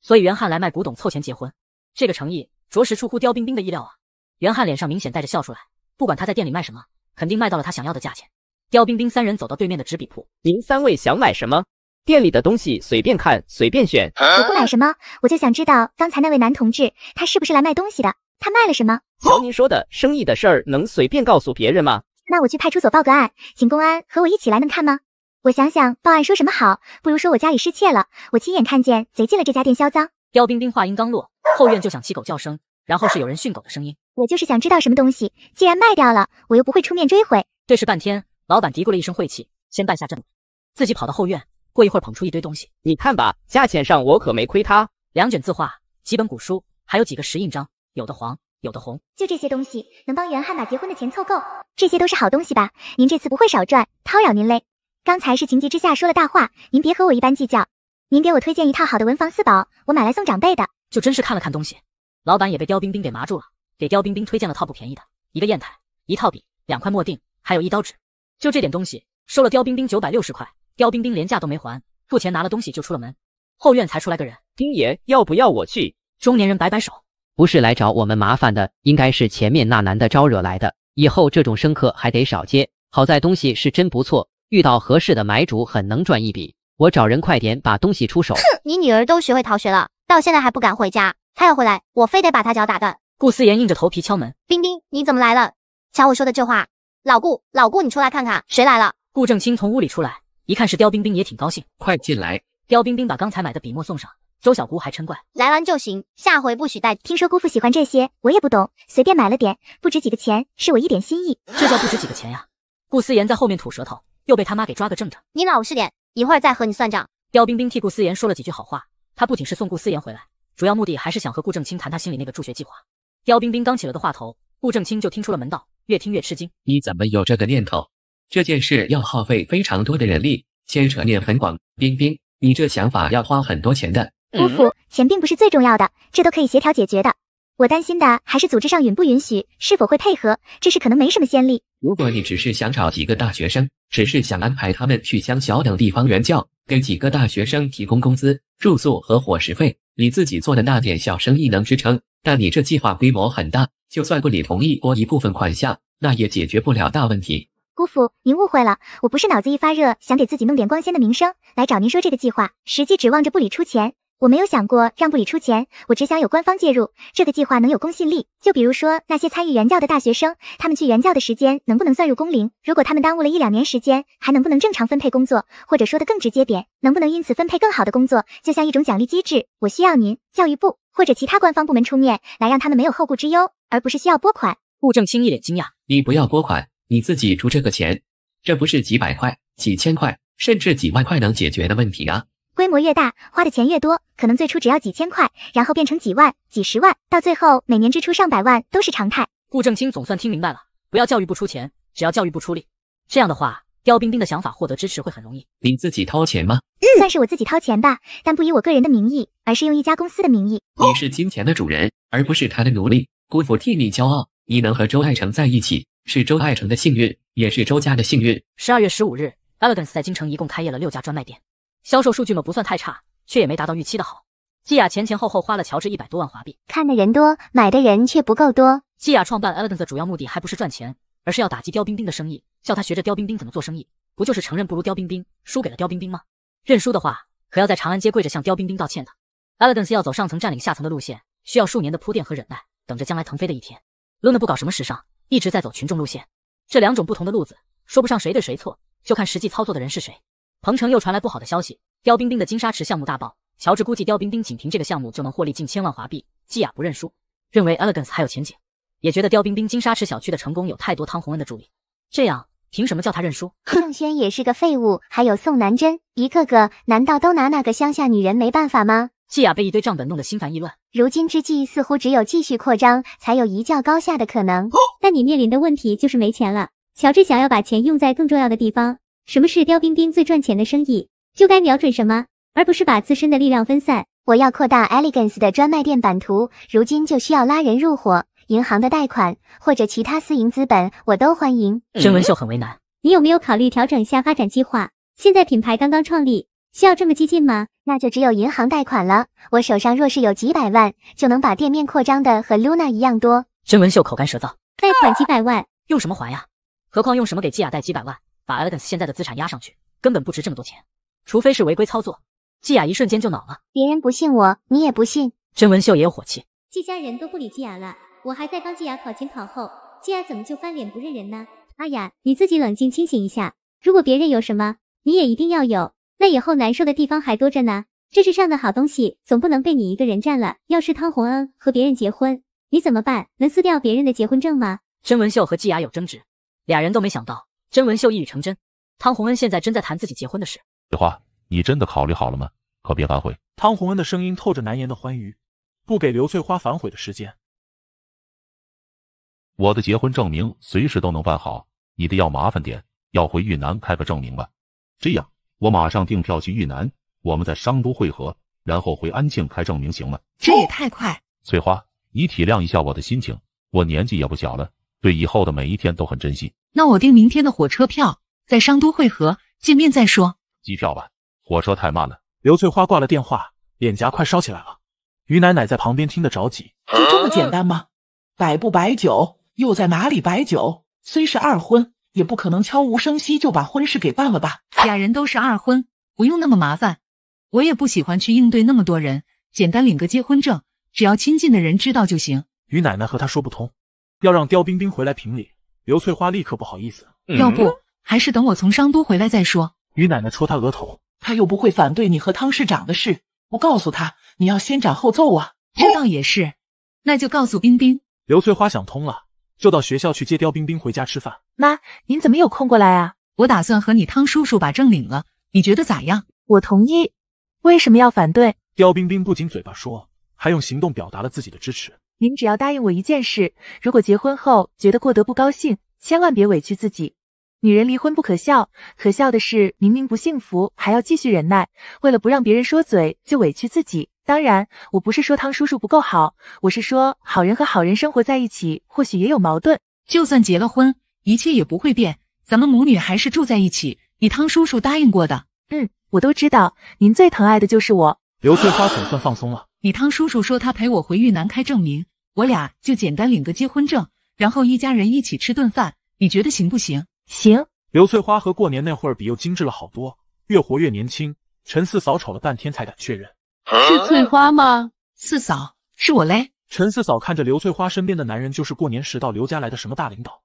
所以袁汉来卖古董凑钱结婚，这个诚意着实出乎刁冰冰的意料啊。袁汉脸上明显带着笑出来，不管他在店里卖什么，肯定卖到了他想要的价钱。刁冰冰三人走到对面的纸笔铺：“您三位想买什么？店里的东西随便看，随便选。我不买什么，我就想知道刚才那位男同志他是不是来卖东西的？他卖了什么？瞧您说的生意的事儿，能随便告诉别人吗？”那我去派出所报个案，请公安和我一起来能看吗？我想想报案说什么好，不如说我家里失窃了，我亲眼看见贼进了这家店销赃。刁冰冰话音刚落，后院就响起狗叫声，然后是有人训狗的声音。我就是想知道什么东西，既然卖掉了，我又不会出面追回。对视半天，老板嘀咕了一声晦气，先办下阵，自己跑到后院，过一会儿捧出一堆东西，你看吧，价钱上我可没亏他。两卷字画，几本古书，还有几个石印章，有的黄。有的红，就这些东西能帮袁汉把结婚的钱凑够，这些都是好东西吧？您这次不会少赚，叨扰您嘞。刚才是情急之下说了大话，您别和我一般计较。您给我推荐一套好的文房四宝，我买来送长辈的。就真是看了看东西，老板也被刁冰冰给麻住了，给刁冰冰推荐了套不便宜的，一个砚台，一套笔，两块墨锭，还有一刀纸。就这点东西，收了刁冰冰九百六十块，刁冰冰连价都没还，付钱拿了东西就出了门。后院才出来个人，丁爷要不要我去？中年人摆摆手。不是来找我们麻烦的，应该是前面那男的招惹来的。以后这种生客还得少接。好在东西是真不错，遇到合适的买主很能赚一笔。我找人快点把东西出手。哼，你女儿都学会逃学了，到现在还不敢回家。她要回来，我非得把她脚打断。顾思言硬着头皮敲门。冰冰，你怎么来了？瞧我说的这话。老顾，老顾，你出来看看，谁来了？顾正清从屋里出来，一看是刁冰冰，也挺高兴。快进来。刁冰冰把刚才买的笔墨送上。周小姑还嗔怪：“来玩就行，下回不许带。”听说姑父喜欢这些，我也不懂，随便买了点，不值几个钱，是我一点心意。这叫不值几个钱呀！顾思言在后面吐舌头，又被他妈给抓个正着。你老实点，一会儿再和你算账。刁冰冰替顾思言说了几句好话。他不仅是送顾思言回来，主要目的还是想和顾正清谈他心里那个助学计划。刁冰冰刚起了个话头，顾正清就听出了门道，越听越吃惊：“你怎么有这个念头？这件事要耗费非常多的人力，牵扯面很广。冰冰，你这想法要花很多钱的。”姑父，钱并不是最重要的，这都可以协调解决的。我担心的还是组织上允不允许，是否会配合，这事可能没什么先例。如果你只是想找几个大学生，只是想安排他们去乡小等地方援教，给几个大学生提供工资、住宿和伙食费，你自己做的那点小生意能支撑。但你这计划规模很大，就算不里同意拨一部分款项，那也解决不了大问题。姑父，您误会了，我不是脑子一发热想给自己弄点光鲜的名声，来找您说这个计划，实际指望着不里出钱。我没有想过让布里出钱，我只想有官方介入，这个计划能有公信力。就比如说那些参与援教的大学生，他们去援教的时间能不能算入工龄？如果他们耽误了一两年时间，还能不能正常分配工作？或者说的更直接点，能不能因此分配更好的工作？就像一种奖励机制，我需要您教育部或者其他官方部门出面，来让他们没有后顾之忧，而不是需要拨款。物证清一脸惊讶：“你不要拨款，你自己出这个钱，这不是几百块、几千块，甚至几万块能解决的问题啊。”规模越大，花的钱越多，可能最初只要几千块，然后变成几万、几十万，到最后每年支出上百万都是常态。顾正清总算听明白了，不要教育不出钱，只要教育不出力。这样的话，刁冰冰的想法获得支持会很容易。你自己掏钱吗？算是我自己掏钱吧，但不以我个人的名义，而是用一家公司的名义。你是金钱的主人，而不是他的奴隶。姑父替你骄傲，你能和周爱成在一起，是周爱成的幸运，也是周家的幸运。十二月十五日，Elegance 在京城一共开业了六家专卖店。销售数据嘛不算太差，却也没达到预期的好。季亚前前后后花了乔治一百多万华币，看的人多，买的人却不够多。季亚创办 Elegance 的主要目的还不是赚钱，而是要打击刁冰冰的生意，叫他学着刁冰冰怎么做生意。不就是承认不如刁冰冰，输给了刁冰冰吗？认输的话，可要在长安街跪着向刁冰冰道歉的。Elegance 要走上层占领下层的路线，需要数年的铺垫和忍耐，等着将来腾飞的一天。Luna 不搞什么时尚，一直在走群众路线。这两种不同的路子，说不上谁对谁错，就看实际操作的人是谁。鹏城又传来不好的消息，刁冰冰的金沙池项目大爆，乔治估计刁冰冰仅凭这个项目就能获利近千万华币。季亚不认输，认为 elegance 还有前景，也觉得刁冰冰金沙池小区的成功有太多汤洪恩的助力。这样，凭什么叫他认输？郑 轩也是个废物，还有宋南珍，一个个，难道都拿那个乡下女人没办法吗？季亚被一堆账本弄得心烦意乱，如今之计，似乎只有继续扩张，才有一较高下的可能。但你面临的问题就是没钱了。乔治想要把钱用在更重要的地方。什么是刁冰冰最赚钱的生意，就该瞄准什么，而不是把自身的力量分散。我要扩大 Elegance 的专卖店版图，如今就需要拉人入伙，银行的贷款或者其他私营资本我都欢迎。甄文秀很为难，你有没有考虑调整下发展计划？现在品牌刚刚创立，需要这么激进吗？那就只有银行贷款了。我手上若是有几百万，就能把店面扩张的和 Luna 一样多。甄文秀口干舌燥，贷款几百万，用什么还呀？何况用什么给季亚贷几百万？把艾 d a m 现在的资产压上去，根本不值这么多钱，除非是违规操作。季雅一瞬间就恼了，别人不信我，你也不信。甄文秀也有火气，季家人都不理季雅了，我还在帮季雅跑前跑后，季雅怎么就翻脸不认人呢？阿雅，你自己冷静清醒一下，如果别人有什么，你也一定要有，那以后难受的地方还多着呢。这世上的好东西，总不能被你一个人占了。要是汤洪恩和别人结婚，你怎么办？能撕掉别人的结婚证吗？甄文秀和季雅有争执，俩人都没想到。甄文秀一语成真，汤洪恩现在正在谈自己结婚的事。翠花，你真的考虑好了吗？可别反悔。汤洪恩的声音透着难言的欢愉，不给刘翠花反悔的时间。我的结婚证明随时都能办好，你的要麻烦点，要回豫南开个证明吧。这样，我马上订票去豫南，我们在商都会合，然后回安庆开证明，行吗？这也太快。翠花，你体谅一下我的心情，我年纪也不小了，对以后的每一天都很珍惜。那我订明天的火车票，在商都会合见面再说。机票吧，火车太慢了。刘翠花挂了电话，脸颊快烧起来了。于奶奶在旁边听得着急，就这么简单吗？摆不摆酒，又在哪里摆酒？虽是二婚，也不可能悄无声息就把婚事给办了吧？俩人都是二婚，不用那么麻烦。我也不喜欢去应对那么多人，简单领个结婚证，只要亲近的人知道就行。于奶奶和他说不通，要让刁冰冰回来评理。刘翠花立刻不好意思，要不还是等我从商都回来再说。于奶奶戳她额头，她又不会反对你和汤市长的事。我告诉她，你要先斩后奏啊。这倒也是，那就告诉冰冰。刘翠花想通了，就到学校去接刁冰冰回家吃饭。妈，您怎么有空过来啊？我打算和你汤叔叔把证领了，你觉得咋样？我同意。为什么要反对？刁冰冰不仅嘴巴说，还用行动表达了自己的支持。您只要答应我一件事，如果结婚后觉得过得不高兴，千万别委屈自己。女人离婚不可笑，可笑的是明明不幸福还要继续忍耐，为了不让别人说嘴就委屈自己。当然，我不是说汤叔叔不够好，我是说好人和好人生活在一起或许也有矛盾。就算结了婚，一切也不会变，咱们母女还是住在一起。你汤叔叔答应过的，嗯，我都知道。您最疼爱的就是我。刘翠花总算放松了。你汤叔叔说他陪我回豫南开证明。我俩就简单领个结婚证，然后一家人一起吃顿饭，你觉得行不行？行。刘翠花和过年那会儿比又精致了好多，越活越年轻。陈四嫂瞅了半天才敢确认，是翠花吗？四嫂，是我嘞。陈四嫂看着刘翠花身边的男人，就是过年时到刘家来的什么大领导。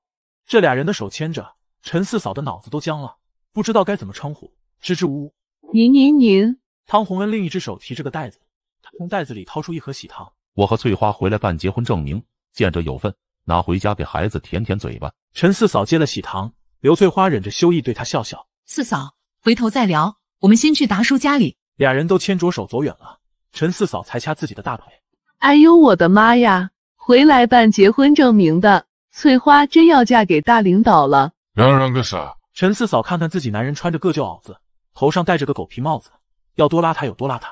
这俩人的手牵着，陈四嫂的脑子都僵了，不知道该怎么称呼，支支吾吾。您您您。汤洪恩另一只手提着个袋子，他从袋子里掏出一盒喜糖。我和翠花回来办结婚证明，见者有份，拿回家给孩子舔舔嘴巴。陈四嫂接了喜糖，刘翠花忍着羞意对她笑笑。四嫂，回头再聊，我们先去达叔家里。俩人都牵着手走远了，陈四嫂才掐自己的大腿。哎呦我的妈呀！回来办结婚证明的翠花真要嫁给大领导了。嚷嚷个啥？陈四嫂看看自己男人穿着个旧袄子，头上戴着个狗皮帽子，要多邋遢有多邋遢。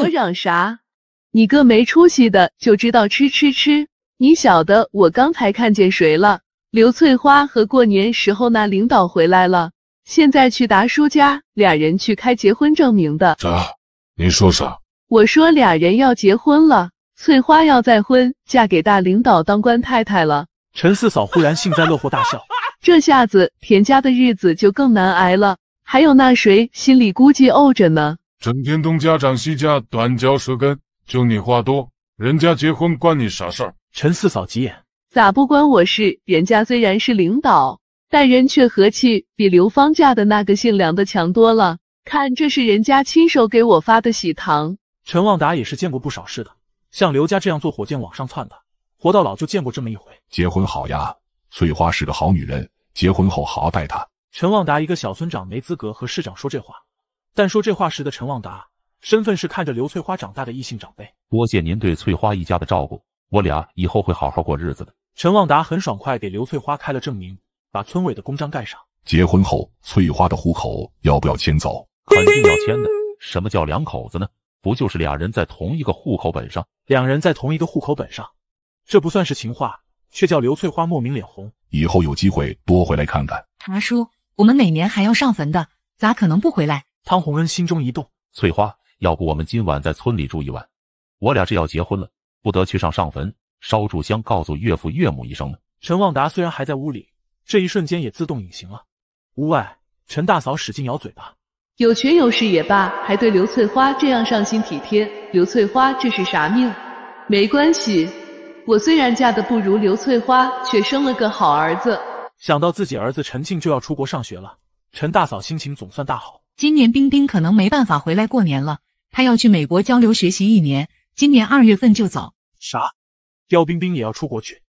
我 嚷啥？你个没出息的，就知道吃吃吃！你晓得我刚才看见谁了？刘翠花和过年时候那领导回来了，现在去达叔家，俩人去开结婚证明的。啥？你说啥？我说俩人要结婚了，翠花要再婚，嫁给大领导当官太太了。陈四嫂忽然幸灾乐祸大笑，这下子田家的日子就更难挨了。还有那谁，心里估计怄着呢，整天东家长西家，短嚼舌根。就你话多，人家结婚关你啥事儿？陈四嫂急眼，咋不关我事？人家虽然是领导，但人却和气，比刘芳嫁的那个姓梁的强多了。看，这是人家亲手给我发的喜糖。陈旺达也是见过不少事的，像刘家这样做火箭往上窜的，活到老就见过这么一回。结婚好呀，翠花是个好女人，结婚后好好待她。陈旺达一个小村长没资格和市长说这话，但说这话时的陈旺达。身份是看着刘翠花长大的异性长辈，多谢您对翠花一家的照顾，我俩以后会好好过日子的。陈旺达很爽快给刘翠花开了证明，把村委的公章盖上。结婚后，翠花的户口要不要迁走？肯定要迁的。什么叫两口子呢？不就是俩人在同一个户口本上？两人在同一个户口本上，这不算是情话，却叫刘翠花莫名脸红。以后有机会多回来看看。阿叔，我们每年还要上坟的，咋可能不回来？汤洪恩心中一动，翠花。要不我们今晚在村里住一晚，我俩是要结婚了，不得去上上坟，烧柱香，告诉岳父岳母一声呢。陈旺达虽然还在屋里，这一瞬间也自动隐形了。屋外，陈大嫂使劲咬嘴巴，有权有势也罢，还对刘翠花这样上心体贴。刘翠花这是啥命？没关系，我虽然嫁的不如刘翠花，却生了个好儿子。想到自己儿子陈庆就要出国上学了，陈大嫂心情总算大好。今年冰冰可能没办法回来过年了。他要去美国交流学习一年，今年二月份就走。啥？刁冰冰也要出国去？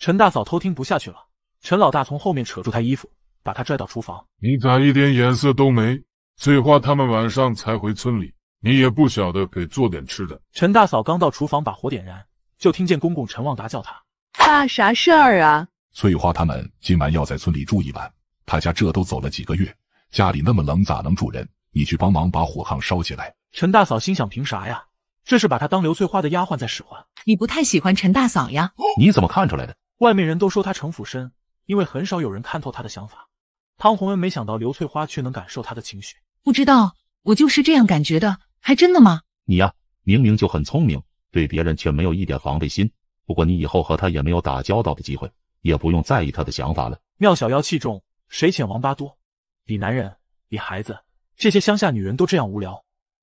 陈大嫂偷听不下去了。陈老大从后面扯住他衣服，把他拽到厨房。你咋一点眼色都没？翠花他们晚上才回村里，你也不晓得给做点吃的。陈大嫂刚到厨房把火点燃，就听见公公陈旺达叫他：“爸，啥事儿啊？”翠花他们今晚要在村里住一晚。他家这都走了几个月，家里那么冷，咋能住人？你去帮忙把火炕烧起来。陈大嫂心想：凭啥呀？这是把她当刘翠花的丫鬟在使唤。你不太喜欢陈大嫂呀？你怎么看出来的？外面人都说她城府深，因为很少有人看透她的想法。汤洪恩没想到，刘翠花却能感受她的情绪。不知道，我就是这样感觉的，还真的吗？你呀，明明就很聪明，对别人却没有一点防备心。不过你以后和她也没有打交道的机会，也不用在意她的想法了。妙小妖气重，谁欠王八多？比男人，比孩子，这些乡下女人都这样无聊。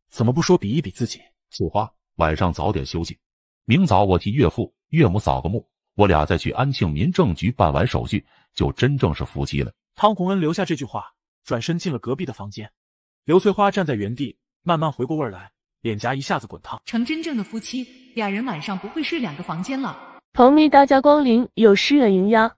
怎么不说比一比自己？翠花，晚上早点休息。明早我替岳父岳母扫个墓，我俩再去安庆民政局办完手续，就真正是夫妻了。汤洪恩留下这句话，转身进了隔壁的房间。刘翠花站在原地，慢慢回过味来，脸颊一下子滚烫。成真正的夫妻，俩人晚上不会睡两个房间了。同秘，大家光临，有失远迎呀。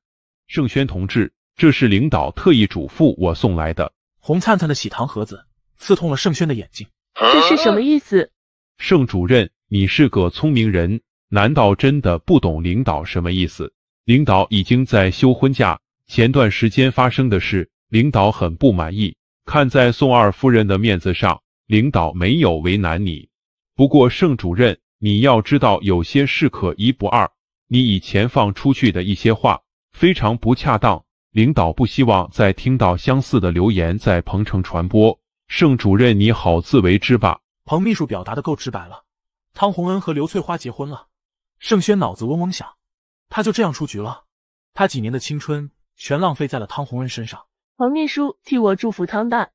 盛轩同志，这是领导特意嘱咐我送来的红灿灿的喜糖盒子，刺痛了盛轩的眼睛。这是什么意思，盛主任，你是个聪明人，难道真的不懂领导什么意思？领导已经在休婚假，前段时间发生的事，领导很不满意。看在宋二夫人的面子上，领导没有为难你。不过，盛主任，你要知道有些事可一不二。你以前放出去的一些话非常不恰当，领导不希望再听到相似的流言在彭城传播。盛主任，你好自为之吧。彭秘书表达的够直白了。汤洪恩和刘翠花结婚了。盛轩脑子嗡嗡响，他就这样出局了。他几年的青春全浪费在了汤洪恩身上。彭秘书替我祝福汤大，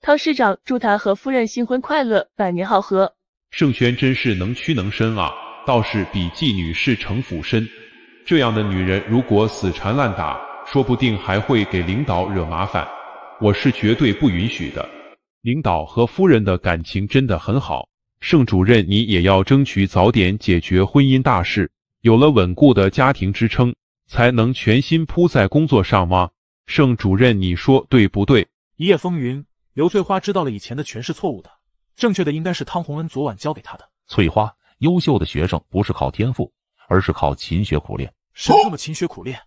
汤市长祝他和夫人新婚快乐，百年好合。盛轩真是能屈能伸啊，倒是比季女士城府深。这样的女人如果死缠烂打，说不定还会给领导惹麻烦，我是绝对不允许的。领导和夫人的感情真的很好，盛主任，你也要争取早点解决婚姻大事，有了稳固的家庭支撑，才能全心扑在工作上吗？盛主任，你说对不对？一夜风云，刘翠花知道了以前的全是错误的，正确的应该是汤洪恩昨晚教给她的。翠花，优秀的学生不是靠天赋，而是靠勤学苦练。谁这么勤学苦练？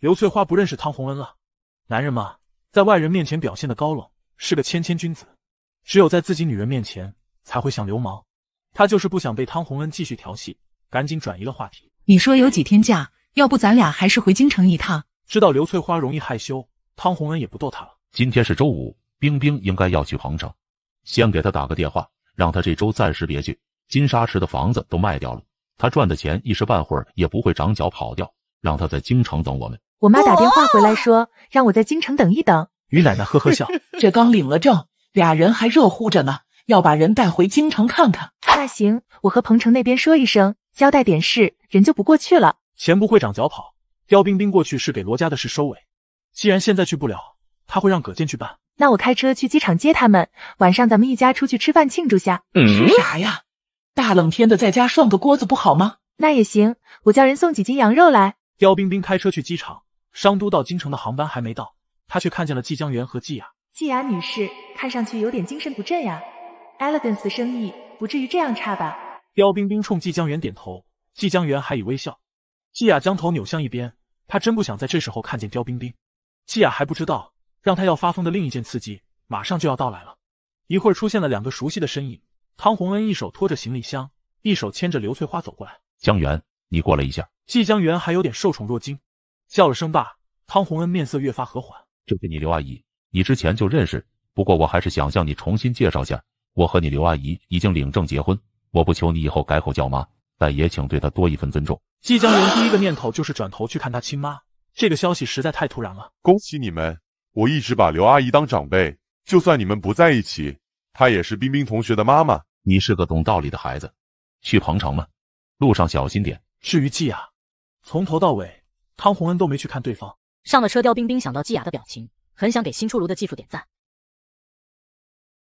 刘翠花不认识汤洪恩了。男人嘛，在外人面前表现的高冷。是个谦谦君子，只有在自己女人面前才会像流氓。他就是不想被汤洪恩继续调戏，赶紧转移了话题。你说有几天假？要不咱俩还是回京城一趟？知道刘翠花容易害羞，汤洪恩也不逗她了。今天是周五，冰冰应该要去彭城，先给她打个电话，让她这周暂时别去。金沙池的房子都卖掉了，他赚的钱一时半会儿也不会长脚跑掉，让她在京城等我们。我妈打电话回来说，让我在京城等一等。于奶奶呵呵笑，这刚领了证，俩人还热乎着呢，要把人带回京城看看。那行，我和彭城那边说一声，交代点事，人就不过去了。钱不会长脚跑，刁冰冰过去是给罗家的事收尾，既然现在去不了，他会让葛健去办。那我开车去机场接他们，晚上咱们一家出去吃饭庆祝下。吃啥呀？大冷天的，在家涮个锅子不好吗？那也行，我叫人送几斤羊肉来。刁冰冰开车去机场，商都到京城的航班还没到。他却看见了季江源和季雅。季雅女士看上去有点精神不振呀。Elegance 生意不至于这样差吧？刁冰冰冲季江源点头，季江源还以微笑。季雅将头扭向一边，她真不想在这时候看见刁冰冰。季雅还不知道，让她要发疯的另一件刺激马上就要到来了。一会儿出现了两个熟悉的身影，汤洪恩一手拖着行李箱，一手牵着刘翠花走过来。江源，你过来一下。季江源还有点受宠若惊，叫了声爸。汤洪恩面色越发和缓。就给你刘阿姨，你之前就认识，不过我还是想向你重新介绍下，我和你刘阿姨已经领证结婚，我不求你以后改口叫妈，但也请对她多一份尊重。季江源第一个念头就是转头去看他亲妈，这个消息实在太突然了。恭喜你们，我一直把刘阿姨当长辈，就算你们不在一起，她也是冰冰同学的妈妈。你是个懂道理的孩子，去鹏城吗？路上小心点。至于季啊，从头到尾汤洪恩都没去看对方。上了车，刁冰冰想到季雅的表情，很想给新出炉的技术点赞。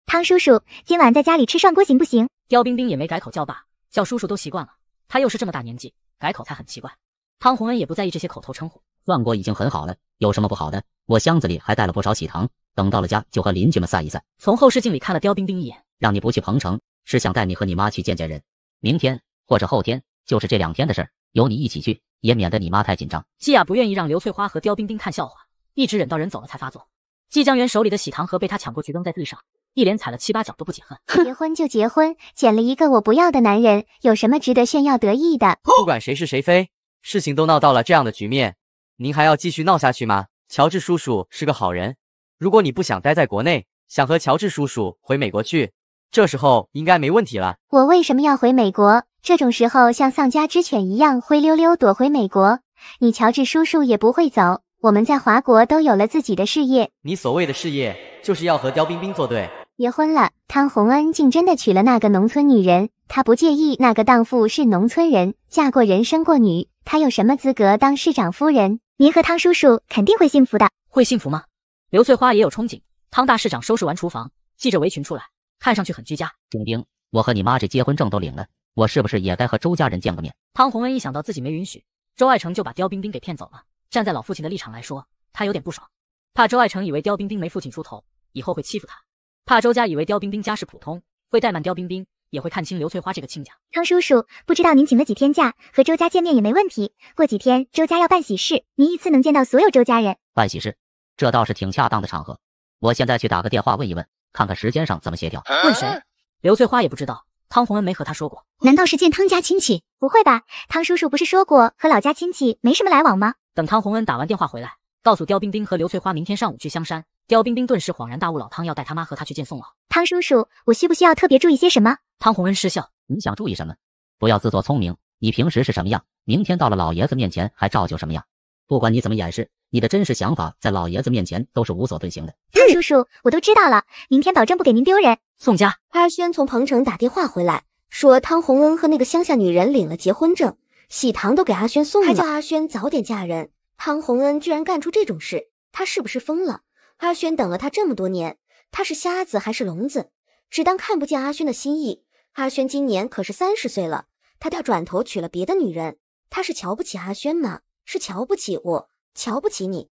汤叔叔，今晚在家里吃涮锅行不行？刁冰冰也没改口叫爸，叫叔叔都习惯了。他又是这么大年纪，改口才很奇怪。汤洪恩也不在意这些口头称呼，涮锅已经很好了，有什么不好的？我箱子里还带了不少喜糖，等到了家就和邻居们散一散。从后视镜里看了刁冰冰一眼，让你不去彭城，是想带你和你妈去见见人。明天或者后天，就是这两天的事儿。有你一起去，也免得你妈太紧张。季雅不愿意让刘翠花和刁冰冰看笑话，一直忍到人走了才发作。季江源手里的喜糖盒被他抢过去扔在地上，一连踩了七八脚都不解恨。结婚就结婚，捡了一个我不要的男人，有什么值得炫耀得意的？不管谁是谁非，事情都闹到了这样的局面，您还要继续闹下去吗？乔治叔叔是个好人，如果你不想待在国内，想和乔治叔叔回美国去。这时候应该没问题了。我为什么要回美国？这种时候像丧家之犬一样灰溜溜躲回美国？你乔治叔叔也不会走。我们在华国都有了自己的事业。你所谓的事业，就是要和刁冰冰作对。结婚了，汤洪恩竟真的娶了那个农村女人。他不介意那个荡妇是农村人，嫁过人生过女。他有什么资格当市长夫人？您和汤叔叔肯定会幸福的。会幸福吗？刘翠花也有憧憬。汤大市长收拾完厨房，系着围裙出来。看上去很居家。冰冰，我和你妈这结婚证都领了，我是不是也该和周家人见个面？汤洪恩一想到自己没允许，周爱成就把刁冰冰给骗走了。站在老父亲的立场来说，他有点不爽，怕周爱成以为刁冰冰没父亲出头，以后会欺负他；怕周家以为刁冰冰家世普通，会怠慢刁冰冰，也会看清刘翠花这个亲家。汤叔叔，不知道您请了几天假，和周家见面也没问题。过几天周家要办喜事，您一次能见到所有周家人。办喜事，这倒是挺恰当的场合。我现在去打个电话问一问。看看时间上怎么协调？问谁？刘翠花也不知道，汤洪恩没和她说过。难道是见汤家亲戚？不会吧，汤叔叔不是说过和老家亲戚没什么来往吗？等汤洪恩打完电话回来，告诉刁冰冰和刘翠花，明天上午去香山。刁冰冰顿时恍然大悟，老汤要带他妈和他去见宋老。汤叔叔，我需不需要特别注意些什么？汤洪恩失笑，你想注意什么？不要自作聪明。你平时是什么样，明天到了老爷子面前还照旧什么样？不管你怎么掩饰。你的真实想法在老爷子面前都是无所遁形的。叔叔，我都知道了，明天保证不给您丢人。宋家阿轩从彭城打电话回来，说汤洪恩和那个乡下女人领了结婚证，喜糖都给阿轩送了，还叫阿轩早点嫁人。汤洪恩居然干出这种事，他是不是疯了？阿轩等了他这么多年，他是瞎子还是聋子？只当看不见阿轩的心意。阿轩今年可是三十岁了，他要转头娶了别的女人，他是瞧不起阿轩吗？是瞧不起我？瞧不起你，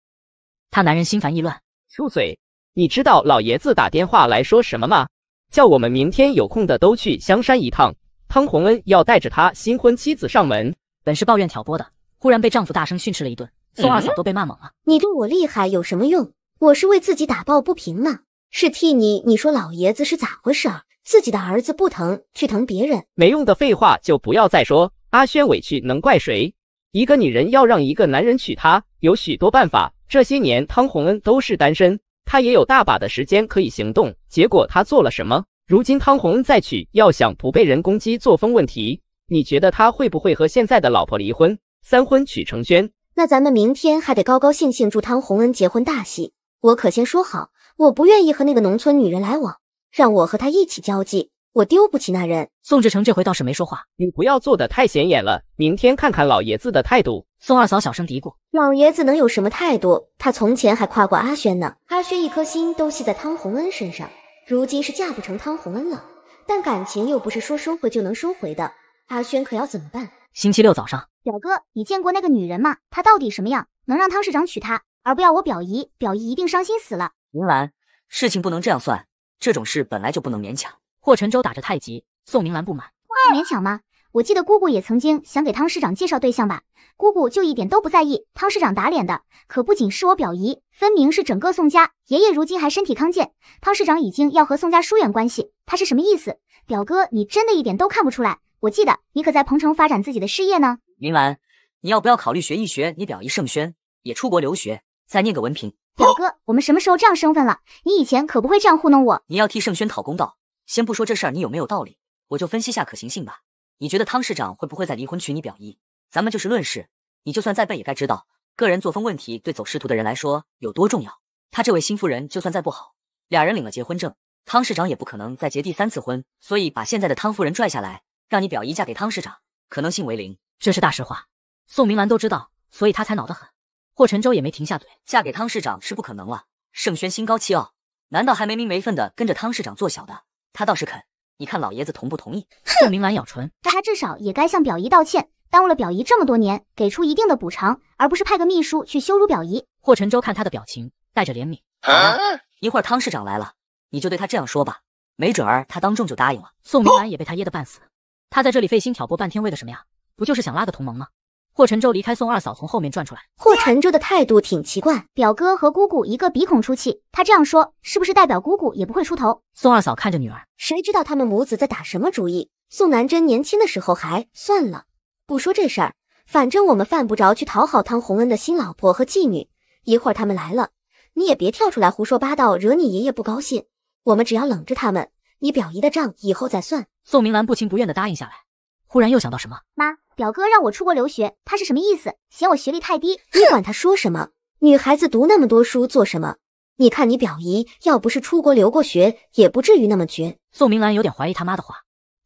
他男人心烦意乱。住嘴！你知道老爷子打电话来说什么吗？叫我们明天有空的都去香山一趟。汤洪恩要带着他新婚妻子上门。本是抱怨挑拨的，忽然被丈夫大声训斥了一顿，宋二嫂都被骂懵了。你对我厉害有什么用？我是为自己打抱不平呢，是替你。你说老爷子是咋回事儿？自己的儿子不疼，去疼别人，没用的废话就不要再说。阿轩委屈能怪谁？一个女人要让一个男人娶她，有许多办法。这些年汤洪恩都是单身，他也有大把的时间可以行动。结果他做了什么？如今汤洪恩再娶，要想不被人攻击作风问题，你觉得他会不会和现在的老婆离婚？三婚娶程轩，那咱们明天还得高高兴兴祝汤洪恩结婚大喜。我可先说好，我不愿意和那个农村女人来往，让我和她一起交际。我丢不起那人。宋志成这回倒是没说话。你不要做的太显眼了。明天看看老爷子的态度。宋二嫂小声嘀咕：“老爷子能有什么态度？他从前还夸过阿轩呢。阿轩一颗心都系在汤洪恩身上，如今是嫁不成汤洪恩了。但感情又不是说收回就能收回的。阿轩可要怎么办？”星期六早上，表哥，你见过那个女人吗？她到底什么样？能让汤市长娶她，而不要我表姨？表姨一定伤心死了。明兰，事情不能这样算。这种事本来就不能勉强。霍晨舟打着太极，宋明兰不满，不勉强吗？我记得姑姑也曾经想给汤市长介绍对象吧？姑姑就一点都不在意汤市长打脸的，可不仅是我表姨，分明是整个宋家。爷爷如今还身体康健，汤市长已经要和宋家疏远关系，他是什么意思？表哥，你真的一点都看不出来？我记得你可在彭城发展自己的事业呢。明兰，你要不要考虑学一学？你表姨盛轩也出国留学，再念个文凭。表哥，我们什么时候这样生分了？你以前可不会这样糊弄我。你要替盛轩讨公道。先不说这事儿你有没有道理，我就分析下可行性吧。你觉得汤市长会不会在离婚娶你表姨？咱们就事论事，你就算再笨也该知道，个人作风问题对走仕途的人来说有多重要。他这位新夫人就算再不好，俩人领了结婚证，汤市长也不可能再结第三次婚。所以把现在的汤夫人拽下来，让你表姨嫁给汤市长，可能性为零。这是大实话，宋明兰都知道，所以他才恼得很。霍晨洲也没停下腿，嫁给汤市长是不可能了。盛轩心高气傲，难道还没名没分的跟着汤市长做小的？他倒是肯，你看老爷子同不同意？宋明兰咬唇，他至少也该向表姨道歉，耽误了表姨这么多年，给出一定的补偿，而不是派个秘书去羞辱表姨。霍晨洲看他的表情，带着怜悯。一会儿汤市长来了，你就对他这样说吧，没准儿他当众就答应了。宋明兰也被他噎得半死，他在这里费心挑拨半天，为了什么呀？不就是想拉个同盟吗？霍晨舟离开，宋二嫂从后面转出来。霍晨舟的态度挺奇怪，表哥和姑姑一个鼻孔出气，他这样说，是不是代表姑姑也不会出头？宋二嫂看着女儿，谁知道他们母子在打什么主意？宋南珍年轻的时候还算了，不说这事儿，反正我们犯不着去讨好汤洪恩的新老婆和妓女。一会儿他们来了，你也别跳出来胡说八道，惹你爷爷不高兴。我们只要冷着他们，你表姨的账以后再算。宋明兰不情不愿的答应下来。忽然又想到什么，妈，表哥让我出国留学，他是什么意思？嫌我学历太低？你管他说什么？女孩子读那么多书做什么？你看你表姨，要不是出国留过学，也不至于那么绝。宋明兰有点怀疑他妈的话，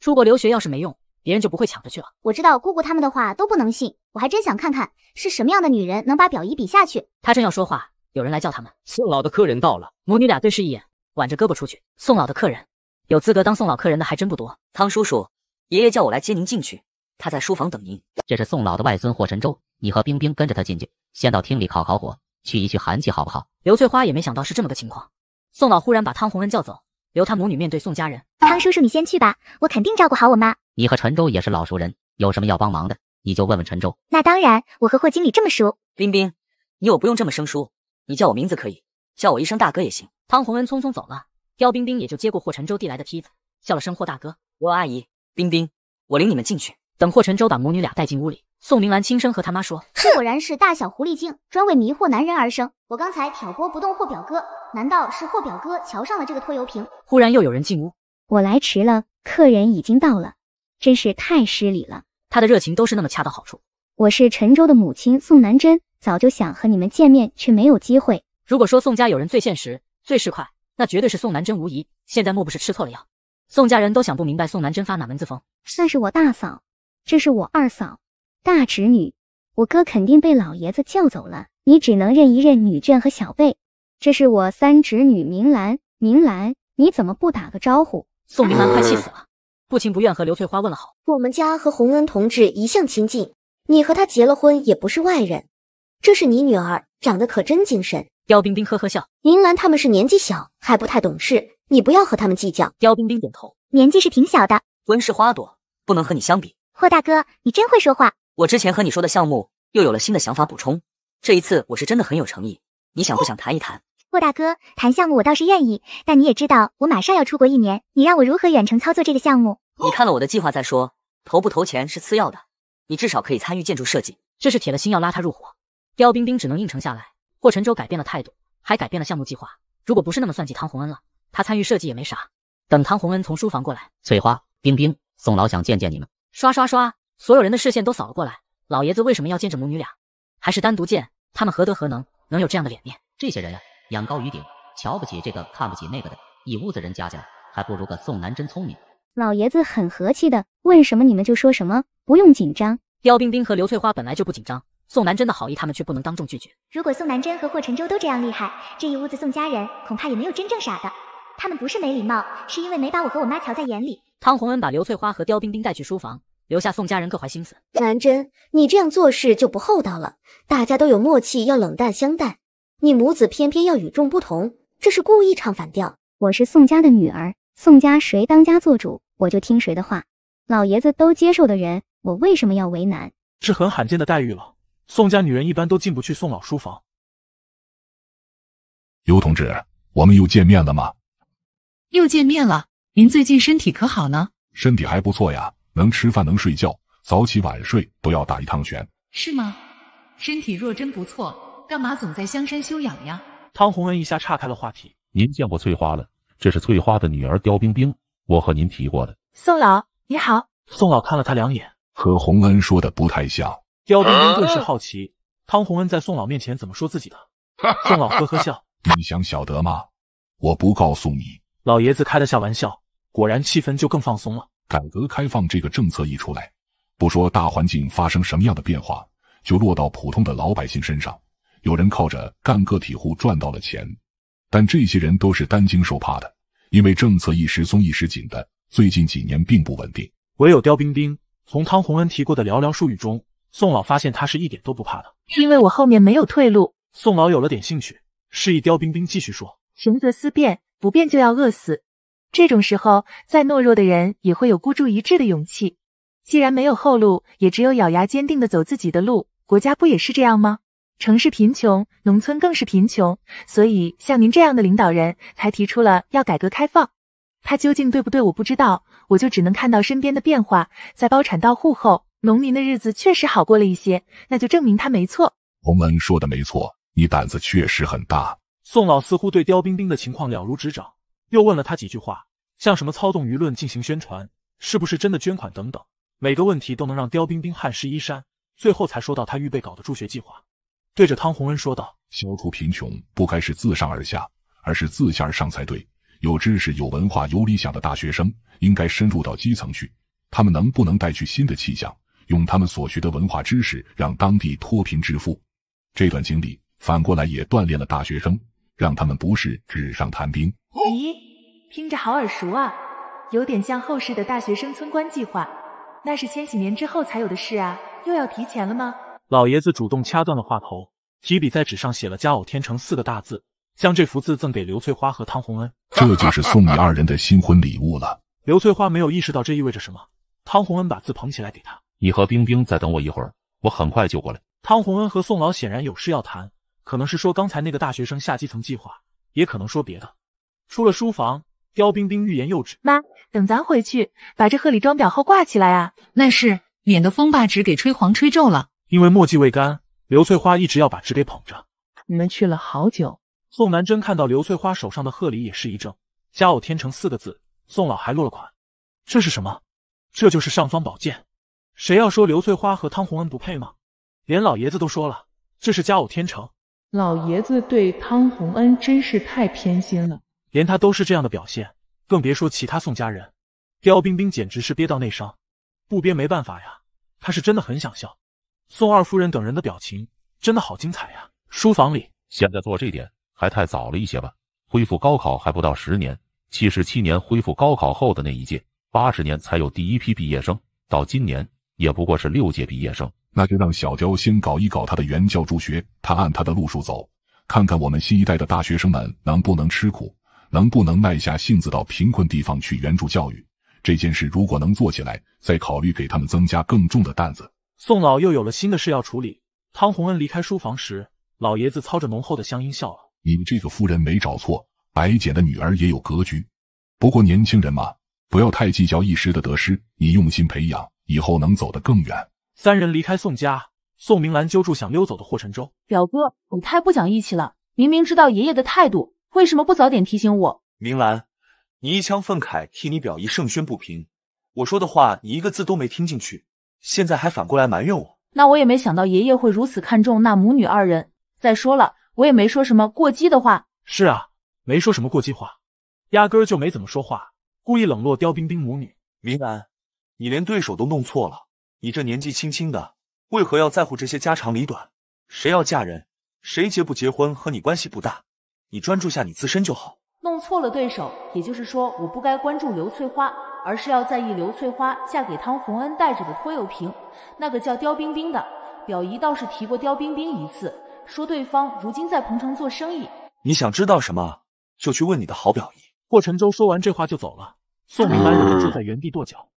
出国留学要是没用，别人就不会抢着去了。我知道姑姑他们的话都不能信，我还真想看看是什么样的女人能把表姨比下去。她正要说话，有人来叫他们，宋老的客人到了。母女俩对视一眼，挽着胳膊出去。宋老的客人，有资格当宋老客人的还真不多。汤叔叔。爷爷叫我来接您进去，他在书房等您。这是宋老的外孙霍沉舟，你和冰冰跟着他进去，先到厅里烤烤火，去一去寒气，好不好？刘翠花也没想到是这么个情况。宋老忽然把汤洪恩叫走，留他母女面对宋家人。汤叔叔，你先去吧，我肯定照顾好我妈。你和沉舟也是老熟人，有什么要帮忙的，你就问问沉舟。那当然，我和霍经理这么熟。冰冰，你我不用这么生疏，你叫我名字可以，叫我一声大哥也行。汤洪恩匆匆走了，刁冰冰也就接过霍沉舟递来的梯子，叫了声霍大哥，我阿姨。冰冰，我领你们进去。等霍沉舟把母女俩带进屋里，宋明兰轻声和他妈说：“果然是大小狐狸精，专为迷惑男人而生。我刚才挑拨不动霍表哥，难道是霍表哥瞧上了这个拖油瓶？”忽然又有人进屋，我来迟了，客人已经到了，真是太失礼了。他的热情都是那么恰到好处。我是陈舟的母亲宋南珍，早就想和你们见面，却没有机会。如果说宋家有人最现实、最市快，那绝对是宋南珍无疑。现在莫不是吃错了药？宋家人都想不明白宋南真发哪门子疯。那是我大嫂，这是我二嫂，大侄女。我哥肯定被老爷子叫走了，你只能认一认女眷和小辈。这是我三侄女明兰，明兰，你怎么不打个招呼？宋明兰快气死了，不情不愿和刘翠花问了好。我们家和洪恩同志一向亲近，你和他结了婚也不是外人。这是你女儿，长得可真精神。刁冰冰呵呵笑，明兰他们是年纪小，还不太懂事。你不要和他们计较。刁冰冰点头，年纪是挺小的，温室花朵不能和你相比。霍大哥，你真会说话。我之前和你说的项目又有了新的想法补充，这一次我是真的很有诚意。你想不想谈一谈？霍大哥，谈项目我倒是愿意，但你也知道我马上要出国一年，你让我如何远程操作这个项目？你看了我的计划再说，投不投钱是次要的，你至少可以参与建筑设计。这是铁了心要拉他入伙。刁冰冰只能应承下来。霍晨舟改变了态度，还改变了项目计划。如果不是那么算计唐洪恩了。他参与设计也没啥。等汤洪恩从书房过来，翠花、冰冰、宋老想见见你们。刷刷刷，所有人的视线都扫了过来。老爷子为什么要见这母女俩？还是单独见？他们何德何能，能有这样的脸面？这些人呀，眼高于顶，瞧不起这个，看不起那个的。一屋子人加起来，还不如个宋南珍聪明。老爷子很和气的问什么，你们就说什么，不用紧张。刁冰冰和刘翠花本来就不紧张，宋南珍的好意，他们却不能当众拒绝。如果宋南珍和霍晨洲都这样厉害，这一屋子宋家人恐怕也没有真正傻的。他们不是没礼貌，是因为没把我和我妈瞧在眼里。汤洪恩把刘翠花和刁冰冰带去书房，留下宋家人各怀心思。南真，你这样做事就不厚道了。大家都有默契，要冷淡相待。你母子偏偏要与众不同，这是故意唱反调。我是宋家的女儿，宋家谁当家做主，我就听谁的话。老爷子都接受的人，我为什么要为难？是很罕见的待遇了。宋家女人一般都进不去宋老书房。刘同志，我们又见面了吗？又见面了，您最近身体可好呢？身体还不错呀，能吃饭能睡觉，早起晚睡，都要打一趟拳。是吗？身体若真不错，干嘛总在香山休养呀？汤洪恩一下岔开了话题。您见过翠花了，这是翠花的女儿刁冰冰，我和您提过的。宋老你好。宋老看了他两眼，和洪恩说的不太像。刁冰冰顿时好奇，汤洪恩在宋老面前怎么说自己的？宋老呵呵笑。你想晓得吗？我不告诉你。老爷子开了下玩笑，果然气氛就更放松了。改革开放这个政策一出来，不说大环境发生什么样的变化，就落到普通的老百姓身上，有人靠着干个体户赚到了钱，但这些人都是担惊受怕的，因为政策一时松一时紧的，最近几年并不稳定。唯有刁冰冰从汤洪恩提过的寥寥数语中，宋老发现他是一点都不怕的，因为我后面没有退路。宋老有了点兴趣，示意刁冰冰继续说。穷则思变。不变就要饿死，这种时候再懦弱的人也会有孤注一掷的勇气。既然没有后路，也只有咬牙坚定的走自己的路。国家不也是这样吗？城市贫穷，农村更是贫穷，所以像您这样的领导人才提出了要改革开放。他究竟对不对，我不知道，我就只能看到身边的变化。在包产到户后，农民的日子确实好过了一些，那就证明他没错。洪恩说的没错，你胆子确实很大。宋老似乎对刁冰冰的情况了如指掌，又问了他几句话，像什么操纵舆论进行宣传，是不是真的捐款等等，每个问题都能让刁冰冰汗湿衣衫。最后才说到他预备搞的助学计划，对着汤洪恩说道：“消除贫穷，不该是自上而下，而是自下而上才对。有知识、有文化、有理想的大学生，应该深入到基层去，他们能不能带去新的气象，用他们所学的文化知识让当地脱贫致富？这段经历反过来也锻炼了大学生。”让他们不是纸上谈兵。咦，听着好耳熟啊，有点像后世的大学生村官计划，那是千禧年之后才有的事啊，又要提前了吗？老爷子主动掐断了话头，提笔在纸上写了“佳偶天成”四个大字，将这幅字赠给刘翠花和汤洪恩。这就是送你二人的新婚礼物了。刘翠花没有意识到这意味着什么。汤洪恩把字捧起来给她：“你和冰冰再等我一会儿，我很快就过来。”汤洪恩和宋老显然有事要谈。可能是说刚才那个大学生下基层计划，也可能说别的。出了书房，刁冰冰欲言又止。妈，等咱回去，把这贺礼装裱后挂起来啊，那是，免得风把纸给吹黄、吹皱了。因为墨迹未干，刘翠花一直要把纸给捧着。你们去了好久。宋南真看到刘翠花手上的贺礼也是一怔，“佳偶天成”四个字，宋老还落了款。这是什么？这就是尚方宝剑。谁要说刘翠花和汤洪恩不配吗？连老爷子都说了，这是佳偶天成。老爷子对汤洪恩真是太偏心了，连他都是这样的表现，更别说其他宋家人。刁冰冰简直是憋到内伤，不憋没办法呀，他是真的很想笑。宋二夫人等人的表情真的好精彩呀。书房里，现在做这点还太早了一些吧？恢复高考还不到十年，七十七年恢复高考后的那一届，八十年才有第一批毕业生，到今年也不过是六届毕业生。那就让小刁先搞一搞他的援教助学，他按他的路数走，看看我们新一代的大学生们能不能吃苦，能不能耐下性子到贫困地方去援助教育。这件事如果能做起来，再考虑给他们增加更重的担子。宋老又有了新的事要处理。汤洪恩离开书房时，老爷子操着浓厚的乡音笑了：“你们这个夫人没找错，白简的女儿也有格局。不过年轻人嘛，不要太计较一时的得失，你用心培养，以后能走得更远。”三人离开宋家，宋明兰揪住想溜走的霍晨舟：“表哥，你太不讲义气了！明明知道爷爷的态度，为什么不早点提醒我？”明兰，你一腔愤慨替你表姨盛宣不平，我说的话你一个字都没听进去，现在还反过来埋怨我。那我也没想到爷爷会如此看重那母女二人。再说了，我也没说什么过激的话。是啊，没说什么过激话，压根就没怎么说话，故意冷落刁冰冰母女。明兰，你连对手都弄错了。你这年纪轻轻的，为何要在乎这些家长里短？谁要嫁人，谁结不结婚和你关系不大。你专注下你自身就好。弄错了对手，也就是说，我不该关注刘翠花，而是要在意刘翠花嫁给汤洪恩带着的拖油瓶，那个叫刁冰冰的表姨倒是提过刁冰冰一次，说对方如今在彭城做生意。你想知道什么，就去问你的好表姨。霍晨洲说完这话就走了。宋明安忍不住在原地跺脚。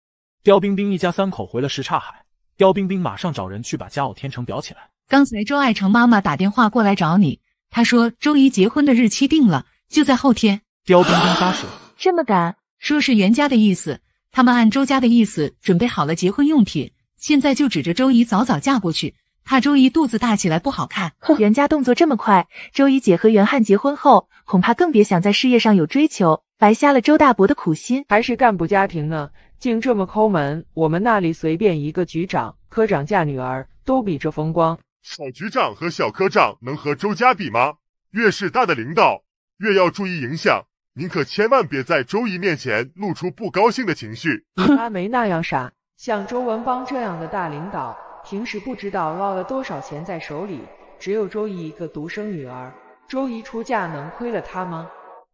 刁冰冰一家三口回了什刹海，刁冰冰马上找人去把家傲天成裱起来。刚才周爱成妈妈打电话过来找你，她说周姨结婚的日期定了，就在后天。刁冰冰发誓，这么赶，说是袁家的意思，他们按周家的意思准备好了结婚用品，现在就指着周姨早早嫁过去，怕周姨肚子大起来不好看。袁家动作这么快，周姨姐和袁汉结婚后，恐怕更别想在事业上有追求，白瞎了周大伯的苦心。还是干部家庭呢。竟这么抠门！我们那里随便一个局长、科长嫁女儿都比这风光。小局长和小科长能和周家比吗？越是大的领导，越要注意影响。您可千万别在周姨面前露出不高兴的情绪。他没那样傻。像周文邦这样的大领导，平时不知道捞了多少钱在手里。只有周姨一个独生女儿，周姨出嫁能亏了他吗？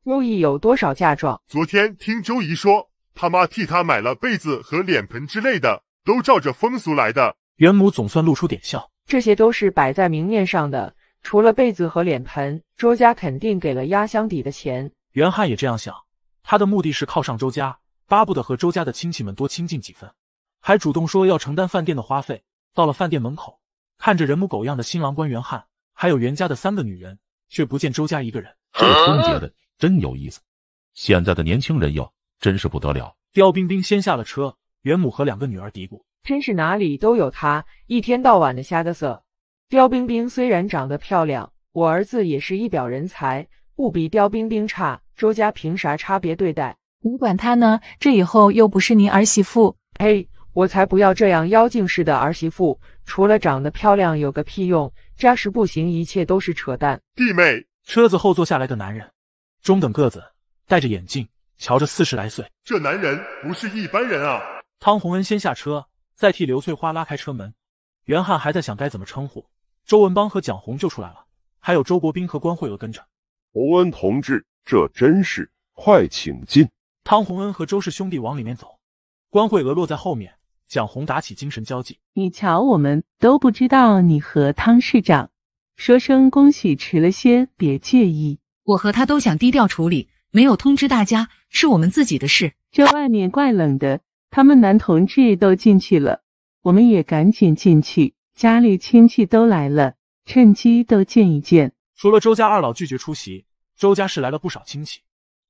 周姨有多少嫁妆？昨天听周姨说。他妈替他买了被子和脸盆之类的，都照着风俗来的。袁母总算露出点笑。这些都是摆在明面上的，除了被子和脸盆，周家肯定给了压箱底的钱。袁汉也这样想，他的目的是靠上周家，巴不得和周家的亲戚们多亲近几分，还主动说要承担饭店的花费。到了饭店门口，看着人模狗样的新郎官袁汉，还有袁家的三个女人，却不见周家一个人。这春节的真有意思，现在的年轻人哟。真是不得了！刁冰冰先下了车，袁母和两个女儿嘀咕：“真是哪里都有她，一天到晚的瞎嘚瑟。”刁冰冰虽然长得漂亮，我儿子也是一表人才，不比刁冰冰差。周家凭啥差别对待？你管他呢，这以后又不是您儿媳妇。呸！我才不要这样妖精似的儿媳妇，除了长得漂亮，有个屁用！扎实不行，一切都是扯淡。弟妹，车子后座下来个男人，中等个子，戴着眼镜。瞧着四十来岁，这男人不是一般人啊！汤洪恩先下车，再替刘翠花拉开车门。袁汉还在想该怎么称呼，周文邦和蒋红就出来了，还有周国斌和关慧娥跟着。洪恩同志，这真是，快请进！汤洪恩和周氏兄弟往里面走，关慧娥落在后面。蒋红打起精神交际。你瞧，我们都不知道你和汤市长说声恭喜迟了些，别介意。我和他都想低调处理，没有通知大家。是我们自己的事。这外面怪冷的，他们男同志都进去了，我们也赶紧进去。家里亲戚都来了，趁机都见一见。除了周家二老拒绝出席，周家是来了不少亲戚。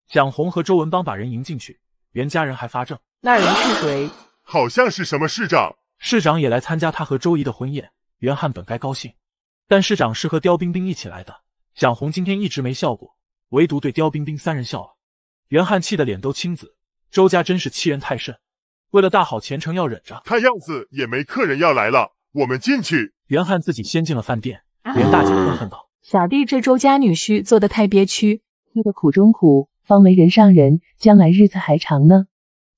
蒋红和周文邦把人迎进去，袁家人还发怔。那人是谁？好像是什么市长。市长也来参加他和周姨的婚宴。袁汉本该高兴，但市长是和刁冰冰一起来的。蒋红今天一直没笑过，唯独对刁冰冰三人笑了。袁汉气得脸都青紫，周家真是欺人太甚。为了大好前程，要忍着。看样子也没客人要来了，我们进去。袁汉自己先进了饭店。袁大姐愤恨道：“小弟这周家女婿做的太憋屈，那的苦中苦，方为人上人。将来日子还长呢，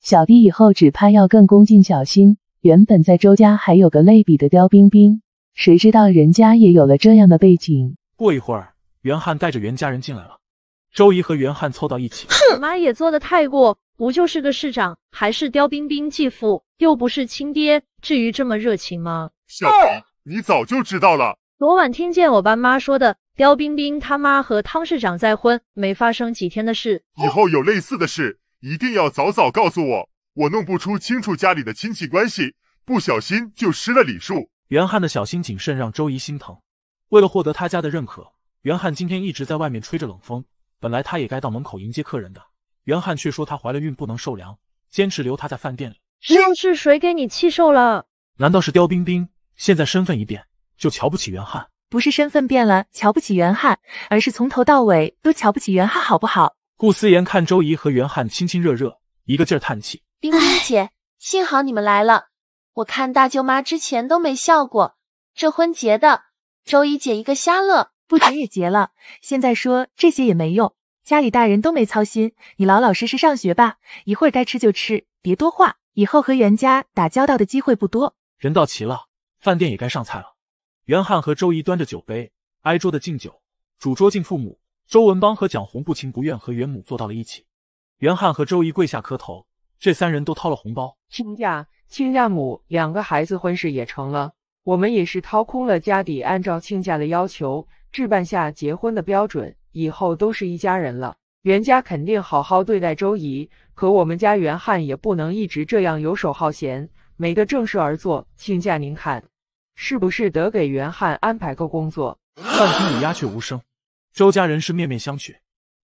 小弟以后只怕要更恭敬小心。原本在周家还有个类比的刁冰冰，谁知道人家也有了这样的背景。”过一会儿，袁汉带着袁家人进来了。周姨和袁汉凑到一起，妈也做得太过，不就是个市长，还是刁冰冰继父，又不是亲爹，至于这么热情吗？小唐，你早就知道了，昨晚听见我爸妈说的，刁冰冰他妈和汤市长再婚，没发生几天的事。以后有类似的事，一定要早早告诉我，我弄不出清楚家里的亲戚关系，不小心就失了礼数。袁汉的小心谨慎让周姨心疼，为了获得他家的认可，袁汉今天一直在外面吹着冷风。本来他也该到门口迎接客人的，袁汉却说他怀了孕不能受凉，坚持留他在饭店里。又是谁给你气受了？难道是刁冰冰？现在身份一变就瞧不起袁汉？不是身份变了瞧不起袁汉，而是从头到尾都瞧不起袁汉，好不好？顾思言看周怡和袁汉亲亲热热，一个劲儿叹气。冰冰姐，幸好你们来了，我看大舅妈之前都没笑过，这婚结的，周怡姐一个瞎乐。不结也结了，现在说这些也没用。家里大人都没操心，你老老实实上学吧。一会儿该吃就吃，别多话。以后和袁家打交道的机会不多。人到齐了，饭店也该上菜了。袁汉和周姨端着酒杯，挨桌的敬酒，主桌敬父母。周文邦和蒋红不情不愿和袁母坐到了一起。袁汉和周姨跪下磕头，这三人都掏了红包。亲家、亲家母，两个孩子婚事也成了。我们也是掏空了家底，按照亲家的要求。置办下结婚的标准，以后都是一家人了。袁家肯定好好对待周姨，可我们家袁汉也不能一直这样游手好闲，没个正事而做。亲家，您看是不是得给袁汉安排个工作？饭厅里鸦雀无声，周家人是面面相觑。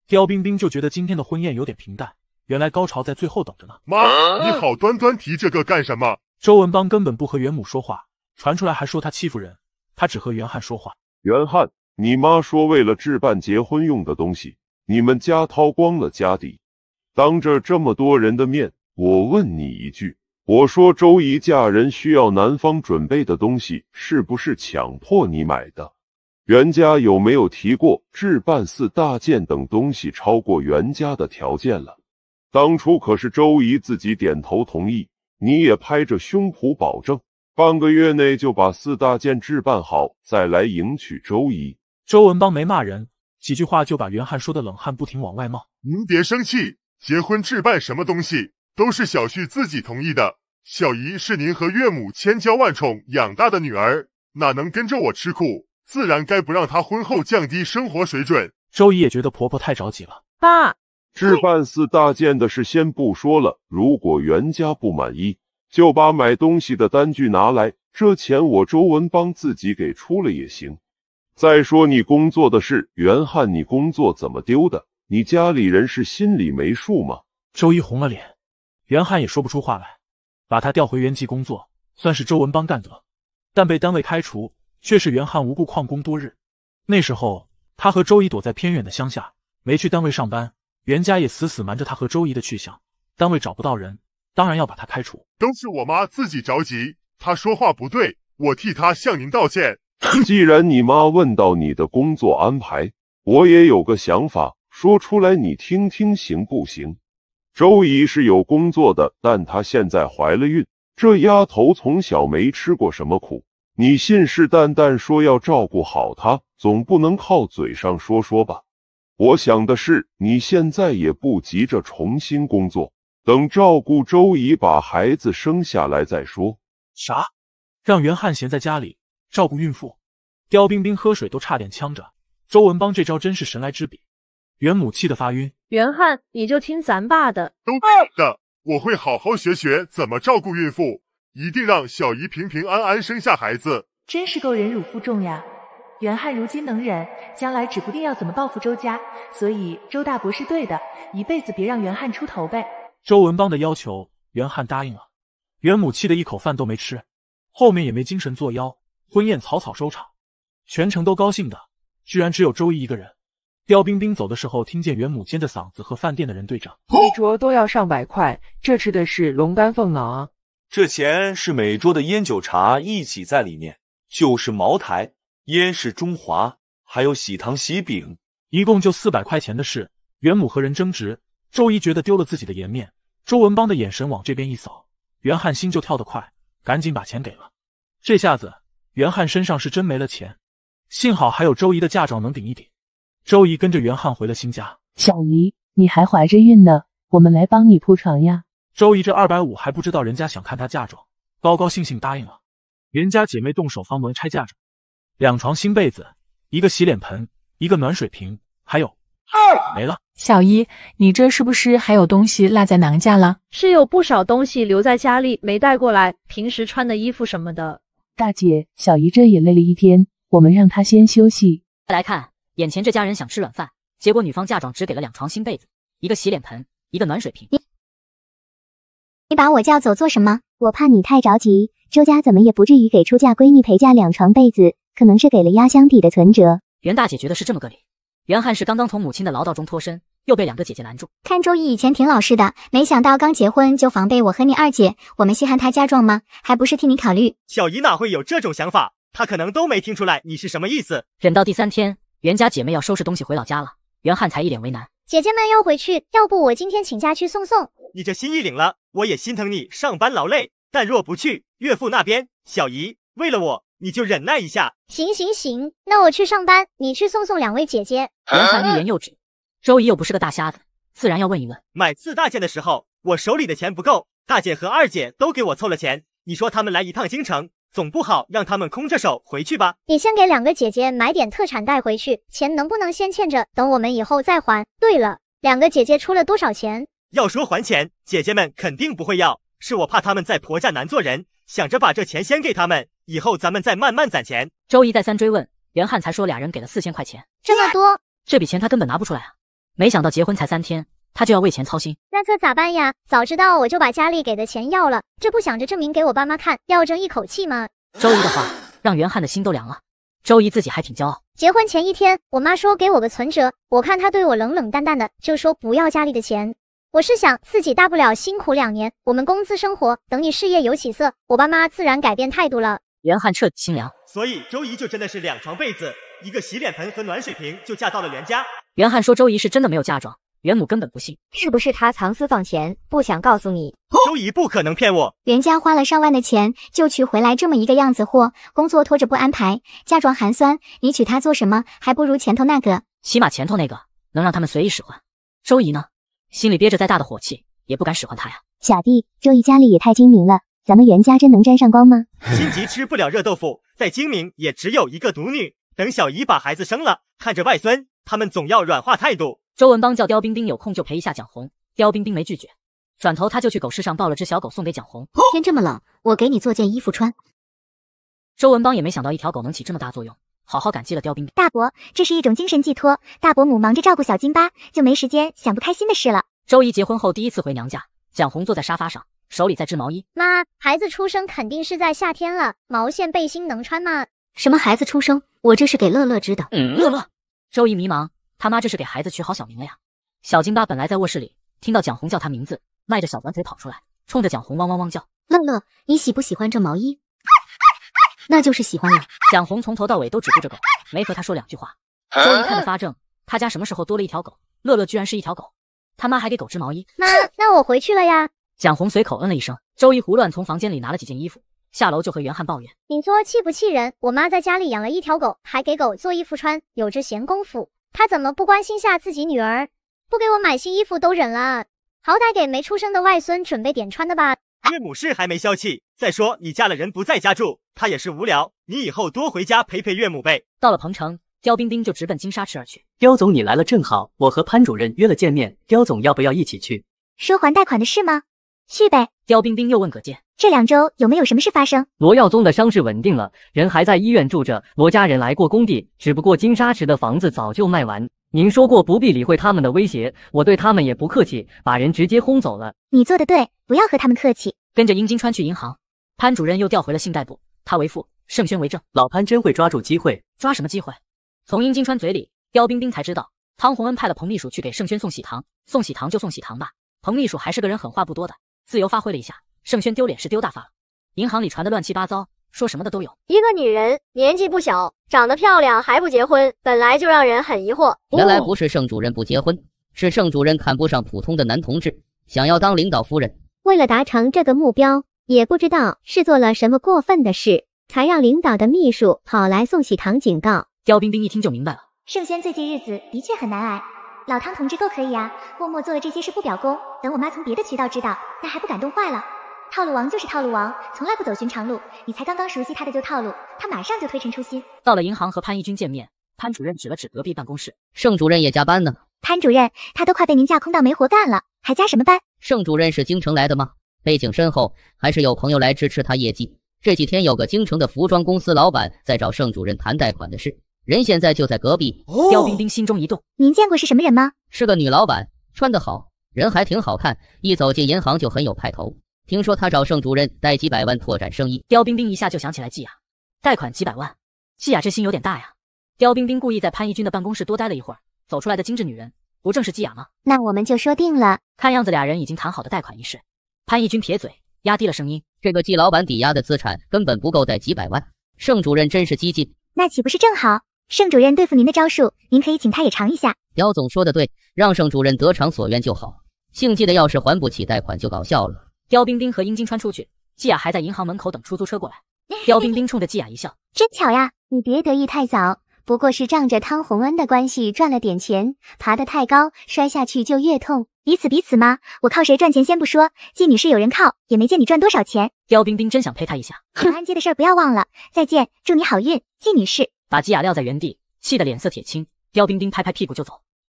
刁冰冰就觉得今天的婚宴有点平淡，原来高潮在最后等着呢。妈，你好端端提这个干什么？周文邦根本不和袁母说话，传出来还说他欺负人。他只和袁汉说话，袁汉。你妈说，为了置办结婚用的东西，你们家掏光了家底。当着这么多人的面，我问你一句：我说周姨嫁人需要男方准备的东西，是不是强迫你买的？袁家有没有提过置办四大件等东西超过袁家的条件了？当初可是周姨自己点头同意，你也拍着胸脯保证，半个月内就把四大件置办好，再来迎娶周姨。周文邦没骂人，几句话就把袁汉说的冷汗不停往外冒。您别生气，结婚置办什么东西都是小旭自己同意的。小姨是您和岳母千娇万宠养大的女儿，哪能跟着我吃苦？自然该不让她婚后降低生活水准。周姨也觉得婆婆太着急了。爸，置办四大件的事先不说了，如果袁家不满意，就把买东西的单据拿来，这钱我周文邦自己给出了也行。再说你工作的事，袁汉，你工作怎么丢的？你家里人是心里没数吗？周怡红了脸，袁汉也说不出话来。把他调回原籍工作，算是周文邦干的，但被单位开除，却是袁汉无故旷工多日。那时候他和周怡躲在偏远的乡下，没去单位上班，袁家也死死瞒着他和周怡的去向。单位找不到人，当然要把他开除。都是我妈自己着急，她说话不对，我替她向您道歉。既然你妈问到你的工作安排，我也有个想法，说出来你听听行不行？周姨是有工作的，但她现在怀了孕，这丫头从小没吃过什么苦，你信誓旦旦说要照顾好她，总不能靠嘴上说说吧？我想的是，你现在也不急着重新工作，等照顾周姨把孩子生下来再说。啥？让袁汉贤在家里？照顾孕妇，刁冰冰喝水都差点呛着。周文邦这招真是神来之笔。袁母气得发晕。袁汉，你就听咱爸的。都的，我会好好学学怎么照顾孕妇，一定让小姨平平安安生下孩子。真是够忍辱负重呀！袁汉如今能忍，将来指不定要怎么报复周家。所以周大伯是对的，一辈子别让袁汉出头呗。周文邦的要求，袁汉答应了。袁母气得一口饭都没吃，后面也没精神作妖。婚宴草草收场，全城都高兴的，居然只有周一一个人。刁冰冰走的时候，听见袁母尖着嗓子和饭店的人对账，每桌都要上百块，这吃的是龙肝凤脑啊！这钱是每桌的烟酒茶一起在里面，就是茅台，烟是中华，还有喜糖喜饼，一共就四百块钱的事。袁母和人争执，周一觉得丢了自己的颜面。周文邦的眼神往这边一扫，袁汉心就跳得快，赶紧把钱给了。这下子。袁汉身上是真没了钱，幸好还有周姨的嫁妆能顶一顶。周姨跟着袁汉回了新家。小姨，你还怀着孕呢，我们来帮你铺床呀。周姨这二百五还不知道人家想看她嫁妆，高高兴兴答应了。袁家姐妹动手方门拆嫁妆，两床新被子，一个洗脸盆，一个暖水瓶，还有没了。小姨，你这是不是还有东西落在娘家了？是有不少东西留在家里没带过来，平时穿的衣服什么的。大姐、小姨，这也累了一天，我们让她先休息。再来看眼前这家人想吃软饭，结果女方嫁妆只给了两床新被子、一个洗脸盆、一个暖水瓶。你把我叫走做什么？我怕你太着急。周家怎么也不至于给出嫁闺女陪嫁两床被子，可能是给了压箱底的存折。袁大姐觉得是这么个理。袁汉是刚刚从母亲的唠叨中脱身。又被两个姐姐拦住。看周姨以前挺老实的，没想到刚结婚就防备我和你二姐。我们稀罕她嫁妆吗？还不是替你考虑。小姨哪会有这种想法？她可能都没听出来你是什么意思。忍到第三天，袁家姐妹要收拾东西回老家了。袁汉才一脸为难。姐姐们要回去，要不我今天请假去送送？你这心意领了，我也心疼你上班劳累。但若不去岳父那边，小姨为了我，你就忍耐一下。行行行，那我去上班，你去送送两位姐姐。袁汉欲言又止。周姨又不是个大瞎子，自然要问一问。买四大件的时候，我手里的钱不够，大姐和二姐都给我凑了钱。你说他们来一趟京城，总不好让他们空着手回去吧？你先给两个姐姐买点特产带回去，钱能不能先欠着，等我们以后再还？对了，两个姐姐出了多少钱？要说还钱，姐姐们肯定不会要。是我怕他们在婆家难做人，想着把这钱先给他们，以后咱们再慢慢攒钱。周姨再三追问，袁汉才说俩人给了四千块钱，这么多，这笔钱他根本拿不出来啊。没想到结婚才三天，他就要为钱操心，那这咋办呀？早知道我就把家里给的钱要了，这不想着证明给我爸妈看，要争一口气吗？周姨的话让袁汉的心都凉了。周姨自己还挺骄傲。结婚前一天，我妈说给我个存折，我看她对我冷冷淡淡的，就说不要家里的钱。我是想自己大不了辛苦两年，我们工资生活，等你事业有起色，我爸妈自然改变态度了。袁汉彻底心凉。所以周姨就真的是两床被子、一个洗脸盆和暖水瓶就嫁到了袁家。袁翰说：“周姨是真的没有嫁妆。”袁母根本不信，是不是她藏私房钱，不想告诉你？周姨不可能骗我。袁家花了上万的钱，就娶回来这么一个样子货，工作拖着不安排，嫁妆寒酸，你娶她做什么？还不如前头那个，起码前头那个能让他们随意使唤。周姨呢，心里憋着再大的火气，也不敢使唤他呀。小弟，周姨家里也太精明了，咱们袁家真能沾上光吗？心急吃不了热豆腐，再精明也只有一个独女。等小姨把孩子生了，看着外孙。他们总要软化态度。周文邦叫刁冰冰有空就陪一下蒋红，刁冰冰没拒绝，转头他就去狗市上抱了只小狗送给蒋红。天这么冷，我给你做件衣服穿。周文邦也没想到一条狗能起这么大作用，好好感激了刁冰冰。大伯，这是一种精神寄托。大伯母忙着照顾小金巴，就没时间想不开心的事了。周姨结婚后第一次回娘家，蒋红坐在沙发上，手里在织毛衣。妈，孩子出生肯定是在夏天了，毛线背心能穿吗？什么孩子出生？我这是给乐乐织的。乐乐。周怡迷茫，他妈这是给孩子取好小名了呀？小金巴本来在卧室里，听到蒋红叫他名字，迈着小短腿跑出来，冲着蒋红汪汪汪叫。乐乐，你喜不喜欢这毛衣？那就是喜欢呀。蒋红从头到尾都只顾着狗，没和他说两句话。周怡看得发怔，他家什么时候多了一条狗？乐乐居然是一条狗，他妈还给狗织毛衣。妈，那我回去了呀。蒋红随口嗯了一声。周怡胡乱从房间里拿了几件衣服。下楼就和袁翰抱怨：“你说气不气人？我妈在家里养了一条狗，还给狗做衣服穿。有这闲工夫，她怎么不关心下自己女儿？不给我买新衣服都忍了，好歹给没出生的外孙准备点穿的吧。岳母是还没消气。再说你嫁了人不在家住，她也是无聊。你以后多回家陪陪岳母呗。到了彭城，刁冰冰就直奔金沙池而去。刁总你来了正好，我和潘主任约了见面，刁总要不要一起去？说还贷款的事吗？去呗。刁冰冰又问葛健。这两周有没有什么事发生？罗耀宗的伤势稳定了，人还在医院住着。罗家人来过工地，只不过金沙池的房子早就卖完。您说过不必理会他们的威胁，我对他们也不客气，把人直接轰走了。你做的对，不要和他们客气。跟着殷金川去银行，潘主任又调回了信贷部。他为父，盛轩为证，老潘真会抓住机会。抓什么机会？从殷金川嘴里，刁冰冰才知道汤洪恩派了彭秘书去给盛轩送喜糖。送喜糖就送喜糖吧，彭秘书还是个人，狠话不多的，自由发挥了一下。盛轩丢脸是丢大发了，银行里传的乱七八糟，说什么的都有。一个女人年纪不小，长得漂亮还不结婚，本来就让人很疑惑。原来不是盛主任不结婚，是盛主任看不上普通的男同志，想要当领导夫人。为了达成这个目标，也不知道是做了什么过分的事，才让领导的秘书跑来送喜糖警告。刁冰冰一听就明白了。盛轩最近日子的确很难挨，老汤同志够可以啊，默默做了这些事不表功，等我妈从别的渠道知道，那还不感动坏了。套路王就是套路王，从来不走寻常路。你才刚刚熟悉他的旧套路，他马上就推陈出新。到了银行和潘义军见面，潘主任指了指隔壁办公室，盛主任也加班呢。潘主任，他都快被您架空到没活干了，还加什么班？盛主任是京城来的吗？背景深厚，还是有朋友来支持他业绩？这几天有个京城的服装公司老板在找盛主任谈贷款的事，人现在就在隔壁。刁冰冰心中一动，您见过是什么人吗？是个女老板，穿得好，人还挺好看，一走进银行就很有派头。听说他找盛主任贷几百万拓展生意，刁冰冰一下就想起来季雅，贷款几百万，季雅这心有点大呀。刁冰冰故意在潘义军的办公室多待了一会儿，走出来的精致女人不正是季雅吗？那我们就说定了。看样子俩人已经谈好的贷款一事。潘义军撇嘴，压低了声音：“这个季老板抵押的资产根本不够贷几百万，盛主任真是激进。那岂不是正好？盛主任对付您的招数，您可以请他也尝一下。刁总说的对，让盛主任得偿所愿就好。姓季的要是还不起贷款，就搞笑了。”刁冰冰和殷金川出去，季雅还在银行门口等出租车过来。刁冰冰冲着季雅一笑：“ 真巧呀，你别得意太早，不过是仗着汤洪恩的关系赚了点钱，爬得太高，摔下去就越痛。彼此彼此嘛，我靠谁赚钱先不说，季女士有人靠，也没见你赚多少钱。”刁冰冰真想呸他一下。长安街的事不要忘了，再见，祝你好运，季女士。把季雅撂在原地，气得脸色铁青。刁冰冰拍拍屁股就走。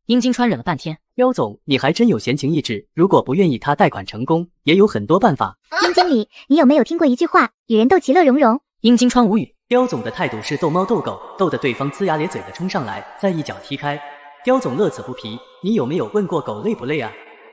殷金川忍了半天。刁总，你还真有闲情逸致。如果不愿意他贷款成功，也有很多办法。殷经理，你有没有听过一句话，与人斗，其乐融融。殷金川无语。刁总的态度是逗猫逗狗，逗得对方龇牙咧嘴的冲上来，再一脚踢开。刁总乐此不疲。你有没有问过狗累不累啊？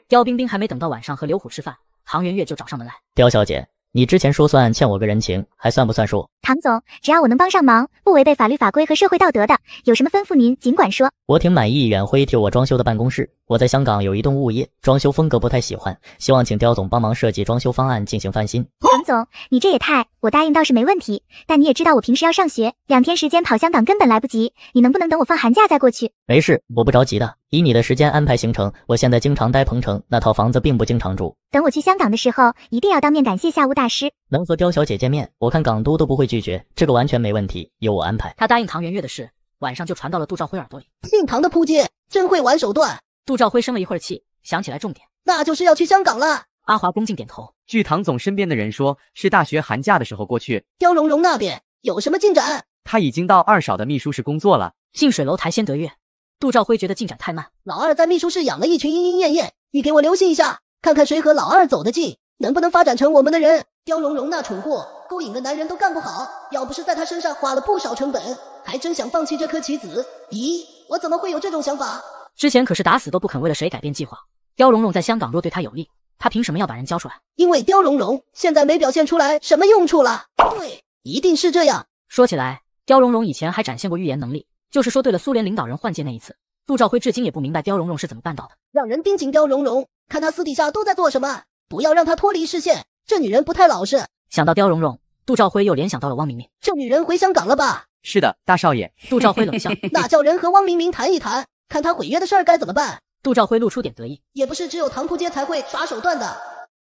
刁冰冰还没等到晚上和刘虎吃饭，唐圆月就找上门来。刁小姐，你之前说算欠我个人情，还算不算数？唐总，只要我能帮上忙，不违背法律法规和社会道德的，有什么吩咐您尽管说。我挺满意远辉替我装修的办公室，我在香港有一栋物业，装修风格不太喜欢，希望请刁总帮忙设计装修方案进行翻新。唐总，你这也太……我答应倒是没问题，但你也知道我平时要上学，两天时间跑香港根本来不及，你能不能等我放寒假再过去？没事，我不着急的，以你的时间安排行程。我现在经常待鹏城，那套房子并不经常住。等我去香港的时候，一定要当面感谢夏屋大师。能和刁小姐见面，我看港都都不会拒绝，这个完全没问题，由我安排。他答应唐元月的事，晚上就传到了杜兆辉耳朵里。姓唐的扑街，真会玩手段。杜兆辉生了一会儿气，想起来重点，那就是要去香港了。阿华恭敬点头。据唐总身边的人说，是大学寒假的时候过去。刁蓉蓉那边有什么进展？他已经到二少的秘书室工作了。近水楼台先得月。杜兆辉觉得进展太慢，老二在秘书室养了一群莺莺燕燕，你给我留心一下，看看谁和老二走得近。能不能发展成我们的人？刁蓉蓉那蠢货，勾引个男人都干不好，要不是在他身上花了不少成本，还真想放弃这颗棋子。咦，我怎么会有这种想法？之前可是打死都不肯为了谁改变计划。刁蓉蓉在香港若对他有利，他凭什么要把人交出来？因为刁蓉蓉现在没表现出来什么用处了。对，一定是这样。说起来，刁蓉蓉以前还展现过预言能力，就是说对了苏联领导人换届那一次。杜兆辉至今也不明白刁蓉蓉是怎么办到的。两人盯紧刁蓉蓉，看他私底下都在做什么。不要让她脱离视线，这女人不太老实。想到刁蓉蓉，杜兆辉又联想到了汪明明，这女人回香港了吧？是的，大少爷。杜兆辉冷笑，那叫人和汪明明谈一谈，看他毁约的事儿该怎么办。杜兆辉露出点得意，也不是只有唐仆街才会耍手段的。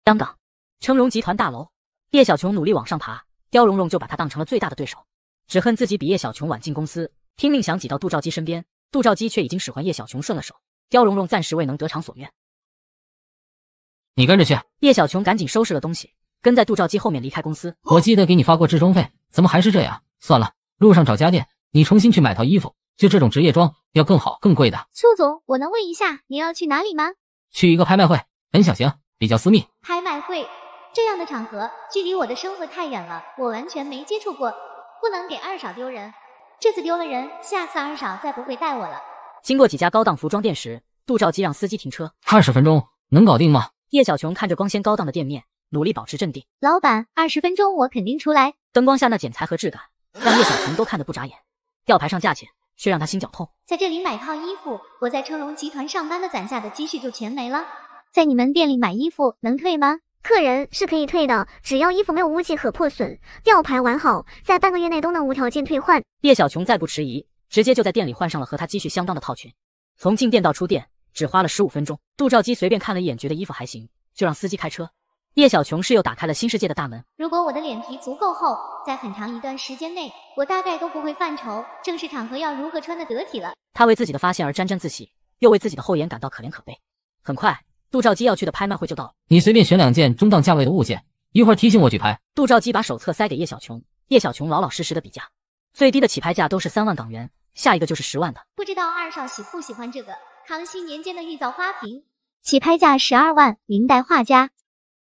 香港，成荣集团大楼，叶小琼努力往上爬，刁蓉蓉就把他当成了最大的对手。只恨自己比叶小琼晚进公司，拼命想挤到杜兆基身边，杜兆基却已经使唤叶小琼顺了手，刁蓉蓉暂时未能得偿所愿。你跟着去。叶小琼赶紧收拾了东西，跟在杜兆基后面离开公司。我记得给你发过置装费，怎么还是这样？算了，路上找家店，你重新去买套衣服，就这种职业装，要更好、更贵的。邱总，我能问一下你要去哪里吗？去一个拍卖会，很小型，比较私密。拍卖会这样的场合，距离我的生活太远了，我完全没接触过，不能给二嫂丢人。这次丢了人，下次二嫂再不会带我了。经过几家高档服装店时，杜兆基让司机停车。二十分钟能搞定吗？叶小琼看着光鲜高档的店面，努力保持镇定。老板，二十分钟我肯定出来。灯光下那剪裁和质感，让叶小琼都看得不眨眼。吊牌上价钱却让她心绞痛。在这里买套衣服，我在成龙集团上班的攒下的积蓄就全没了。在你们店里买衣服能退吗？客人是可以退的，只要衣服没有污迹和破损，吊牌完好，在半个月内都能无条件退换。叶小琼再不迟疑，直接就在店里换上了和她积蓄相当的套裙。从进店到出店。只花了十五分钟，杜兆基随便看了一眼，觉得衣服还行，就让司机开车。叶小琼是又打开了新世界的大门。如果我的脸皮足够厚，在很长一段时间内，我大概都不会犯愁正式场合要如何穿的得体了。他为自己的发现而沾沾自喜，又为自己的厚颜感到可怜可悲。很快，杜兆基要去的拍卖会就到了。你随便选两件中档价位的物件，一会儿提醒我举牌。杜兆基把手册塞给叶小琼，叶小琼老老实实的比价，最低的起拍价都是三万港元，下一个就是十万的。不知道二少喜不喜欢这个。康熙年间的玉造花瓶，起拍价十二万。明代画家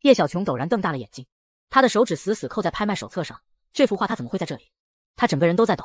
叶小琼陡然瞪大了眼睛，他的手指死死扣在拍卖手册上。这幅画他怎么会在这里？他整个人都在抖。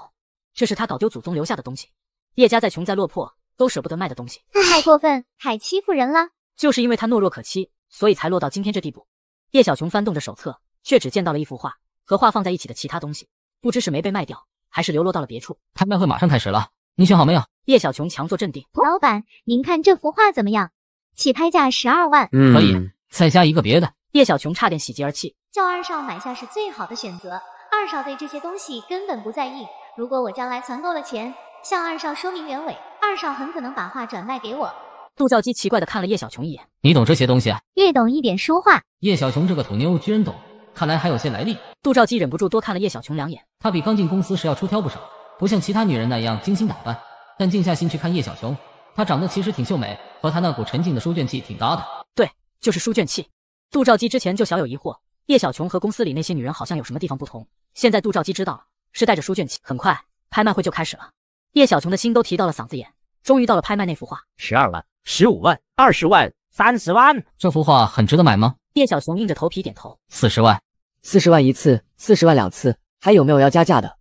这是他搞丢祖宗留下的东西，叶家再穷再落魄都舍不得卖的东西。太过分，太欺负人了！就是因为他懦弱可欺，所以才落到今天这地步。叶小琼翻动着手册，却只见到了一幅画和画放在一起的其他东西，不知是没被卖掉，还是流落到了别处。拍卖会马上开始了。你选好没有？叶小琼强作镇定。老板，您看这幅画怎么样？起拍价十二万，可以再加一个别的。叶小琼差点喜极而泣。叫二少买下是最好的选择。二少对这些东西根本不在意。如果我将来攒够了钱，向二少说明原委，二少很可能把画转卖给我。杜兆基奇怪的看了叶小琼一眼，你懂这些东西啊？略懂一点书画。叶小琼这个土妞居然懂，看来还有些来历。杜兆基忍不住多看了叶小琼两眼，她比刚进公司时要出挑不少。不像其他女人那样精心打扮，但静下心去看叶小琼，她长得其实挺秀美，和她那股沉静的书卷气挺搭的。对，就是书卷气。杜兆基之前就小有疑惑，叶小琼和公司里那些女人好像有什么地方不同。现在杜兆基知道了，是带着书卷气。很快，拍卖会就开始了，叶小琼的心都提到了嗓子眼，终于到了拍卖那幅画。十二万，十五万，二十万，三十万，这幅画很值得买吗？叶小琼硬着头皮点头。四十万，四十万一次，四十万两次，还有没有要加价的？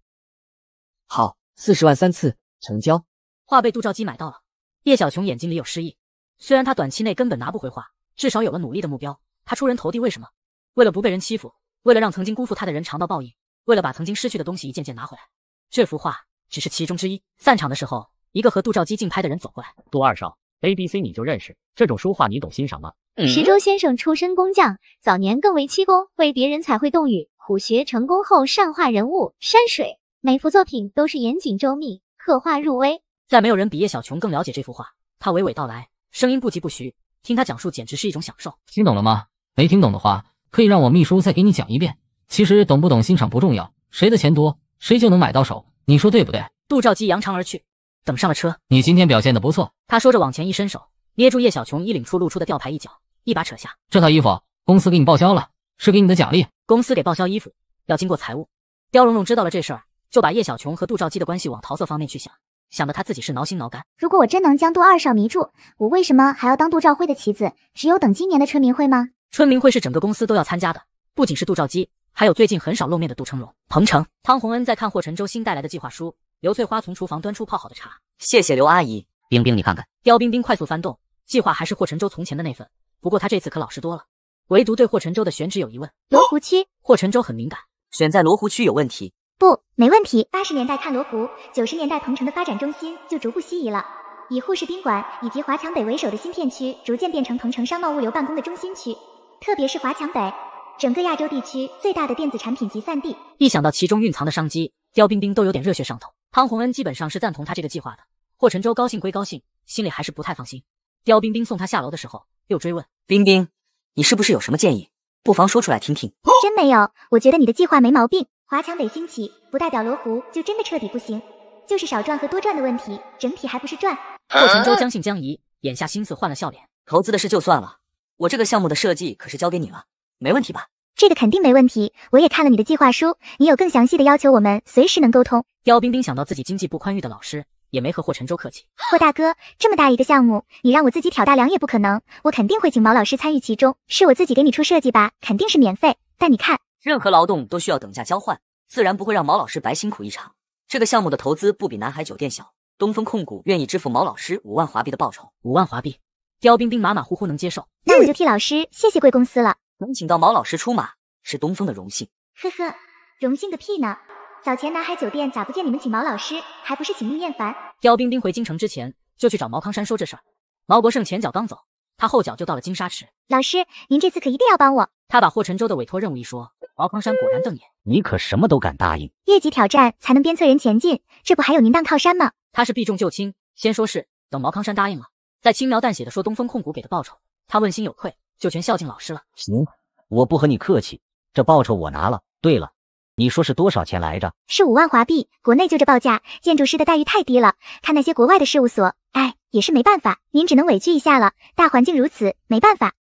好，四十万三次成交，画被杜兆基买到了。叶小琼眼睛里有失意，虽然他短期内根本拿不回画，至少有了努力的目标。他出人头地，为什么？为了不被人欺负，为了让曾经辜负他的人尝到报应，为了把曾经失去的东西一件件拿回来。这幅画只是其中之一。散场的时候，一个和杜兆基竞拍的人走过来，杜二少，A B C 你就认识，这种书画你懂欣赏吗？石洲先生出身工匠，早年更为漆工，为别人才会动语，虎学成功后善画人物、山水。每幅作品都是严谨周密，刻画入微。再没有人比叶小琼更了解这幅画。他娓娓道来，声音不疾不徐，听他讲述简直是一种享受。听懂了吗？没听懂的话，可以让我秘书再给你讲一遍。其实懂不懂欣赏不重要，谁的钱多，谁就能买到手。你说对不对？杜兆基扬长而去。等上了车，你今天表现的不错。他说着往前一伸手，捏住叶小琼衣领处露出的吊牌一角，一把扯下。这套衣服公司给你报销了，是给你的奖励。公司给报销衣服要经过财务。刁蓉蓉知道了这事儿。就把叶小琼和杜兆基的关系往桃色方面去想，想的他自己是挠心挠肝。如果我真能将杜二少迷住，我为什么还要当杜兆辉的棋子？只有等今年的春明会吗？春明会是整个公司都要参加的，不仅是杜兆基，还有最近很少露面的杜成荣、彭程。汤洪恩。在看霍晨洲新带来的计划书，刘翠花从厨房端出泡好的茶，谢谢刘阿姨。冰冰，你看看。刁冰冰快速翻动，计划还是霍晨洲从前的那份，不过他这次可老实多了，唯独对霍晨洲的选址有疑问。罗湖区，霍晨洲很敏感，选在罗湖区有问题。不，没问题。八十年代看罗湖，九十年代鹏城的发展中心就逐步西移了。以护士宾馆以及华强北为首的新片区，逐渐变成鹏城商贸、物流、办公的中心区。特别是华强北，整个亚洲地区最大的电子产品集散地。一想到其中蕴藏的商机，刁冰冰都有点热血上头。汤洪恩基本上是赞同他这个计划的。霍晨洲高兴归高兴，心里还是不太放心。刁冰冰送他下楼的时候，又追问：冰冰，你是不是有什么建议？不妨说出来听听。真没有，我觉得你的计划没毛病。华强北兴起，不代表罗湖就真的彻底不行，就是少赚和多赚的问题，整体还不是赚。霍晨舟将信将疑，眼下心思换了笑脸。投资的事就算了，我这个项目的设计可是交给你了，没问题吧？这个肯定没问题，我也看了你的计划书，你有更详细的要求，我们随时能沟通。刁冰冰想到自己经济不宽裕的老师，也没和霍晨舟客气。霍大哥，这么大一个项目，你让我自己挑大梁也不可能，我肯定会请毛老师参与其中，是我自己给你出设计吧？肯定是免费，但你看。任何劳动都需要等价交换，自然不会让毛老师白辛苦一场。这个项目的投资不比南海酒店小，东风控股愿意支付毛老师五万华币的报酬。五万华币，刁冰冰马马虎虎能接受。那我就替老师谢谢贵公司了。能请到毛老师出马，是东风的荣幸。呵呵，荣幸个屁呢！早前南海酒店咋不见你们请毛老师，还不是请腻念凡？刁冰冰回京城之前，就去找毛康山说这事儿。毛国胜前脚刚走，他后脚就到了金沙池。老师，您这次可一定要帮我。他把霍晨舟的委托任务一说。毛康山果然瞪眼，你可什么都敢答应。越级挑战才能鞭策人前进，这不还有您当靠山吗？他是避重就轻，先说是等毛康山答应了，再轻描淡写的说东风控股给的报酬，他问心有愧，就全孝敬老师了。行，我不和你客气，这报酬我拿了。对了，你说是多少钱来着？是五万华币，国内就这报价，建筑师的待遇太低了。看那些国外的事务所，哎，也是没办法，您只能委屈一下了。大环境如此，没办法。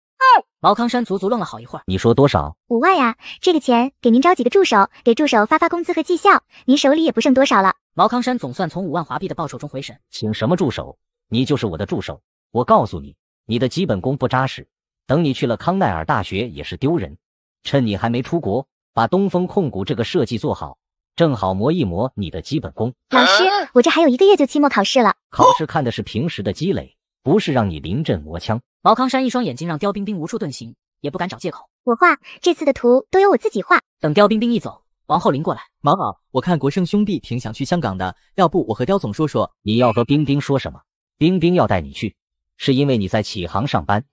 毛康山足足愣了好一会儿。你说多少？五万呀！这个钱给您招几个助手，给助手发发工资和绩效，您手里也不剩多少了。毛康山总算从五万华币的报酬中回神。请什么助手？你就是我的助手。我告诉你，你的基本功不扎实，等你去了康奈尔大学也是丢人。趁你还没出国，把东风控股这个设计做好，正好磨一磨你的基本功。老师，我这还有一个月就期末考试了，考试看的是平时的积累。不是让你临阵磨枪。毛康山一双眼睛让刁冰冰无处遁形，也不敢找借口。我画这次的图都由我自己画。等刁冰冰一走，王浩林过来，毛老，我看国胜兄弟挺想去香港的，要不我和刁总说说。你要和冰冰说什么？冰冰要带你去，是因为你在启航上班，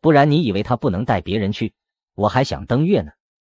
不然你以为他不能带别人去？我还想登月呢，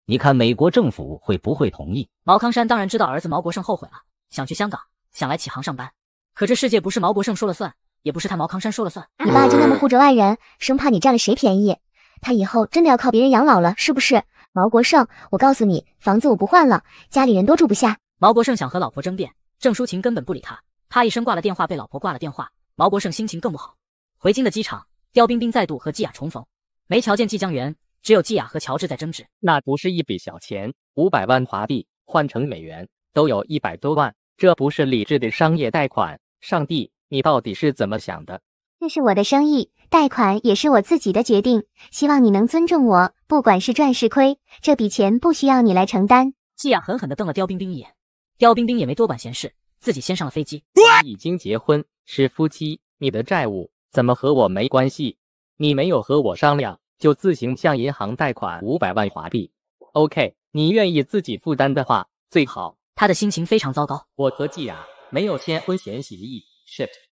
你看美国政府会不会同意？毛康山当然知道儿子毛国胜后悔了，想去香港，想来启航上班，可这世界不是毛国胜说了算。也不是他毛康山说了算，你爸就那么护着外人，生怕你占了谁便宜。他以后真的要靠别人养老了，是不是？毛国胜，我告诉你，房子我不换了，家里人多住不下。毛国胜想和老婆争辩，郑淑琴根本不理他，啪一声挂了电话，被老婆挂了电话。毛国胜心情更不好。回京的机场，刁冰冰再度和季雅重逢，没瞧见季江源，只有季雅和乔治在争执。那不是一笔小钱，五百万华币换成美元都有一百多万，这不是理智的商业贷款，上帝。你到底是怎么想的？那是我的生意，贷款也是我自己的决定。希望你能尊重我，不管是赚是亏，这笔钱不需要你来承担。季亚狠狠地瞪了刁冰冰一眼，刁冰冰也没多管闲事，自己先上了飞机。已经结婚是夫妻，你的债务怎么和我没关系？你没有和我商量，就自行向银行贷款五百万华币。OK，你愿意自己负担的话，最好。他的心情非常糟糕。我和季亚没有签婚前协议。shipped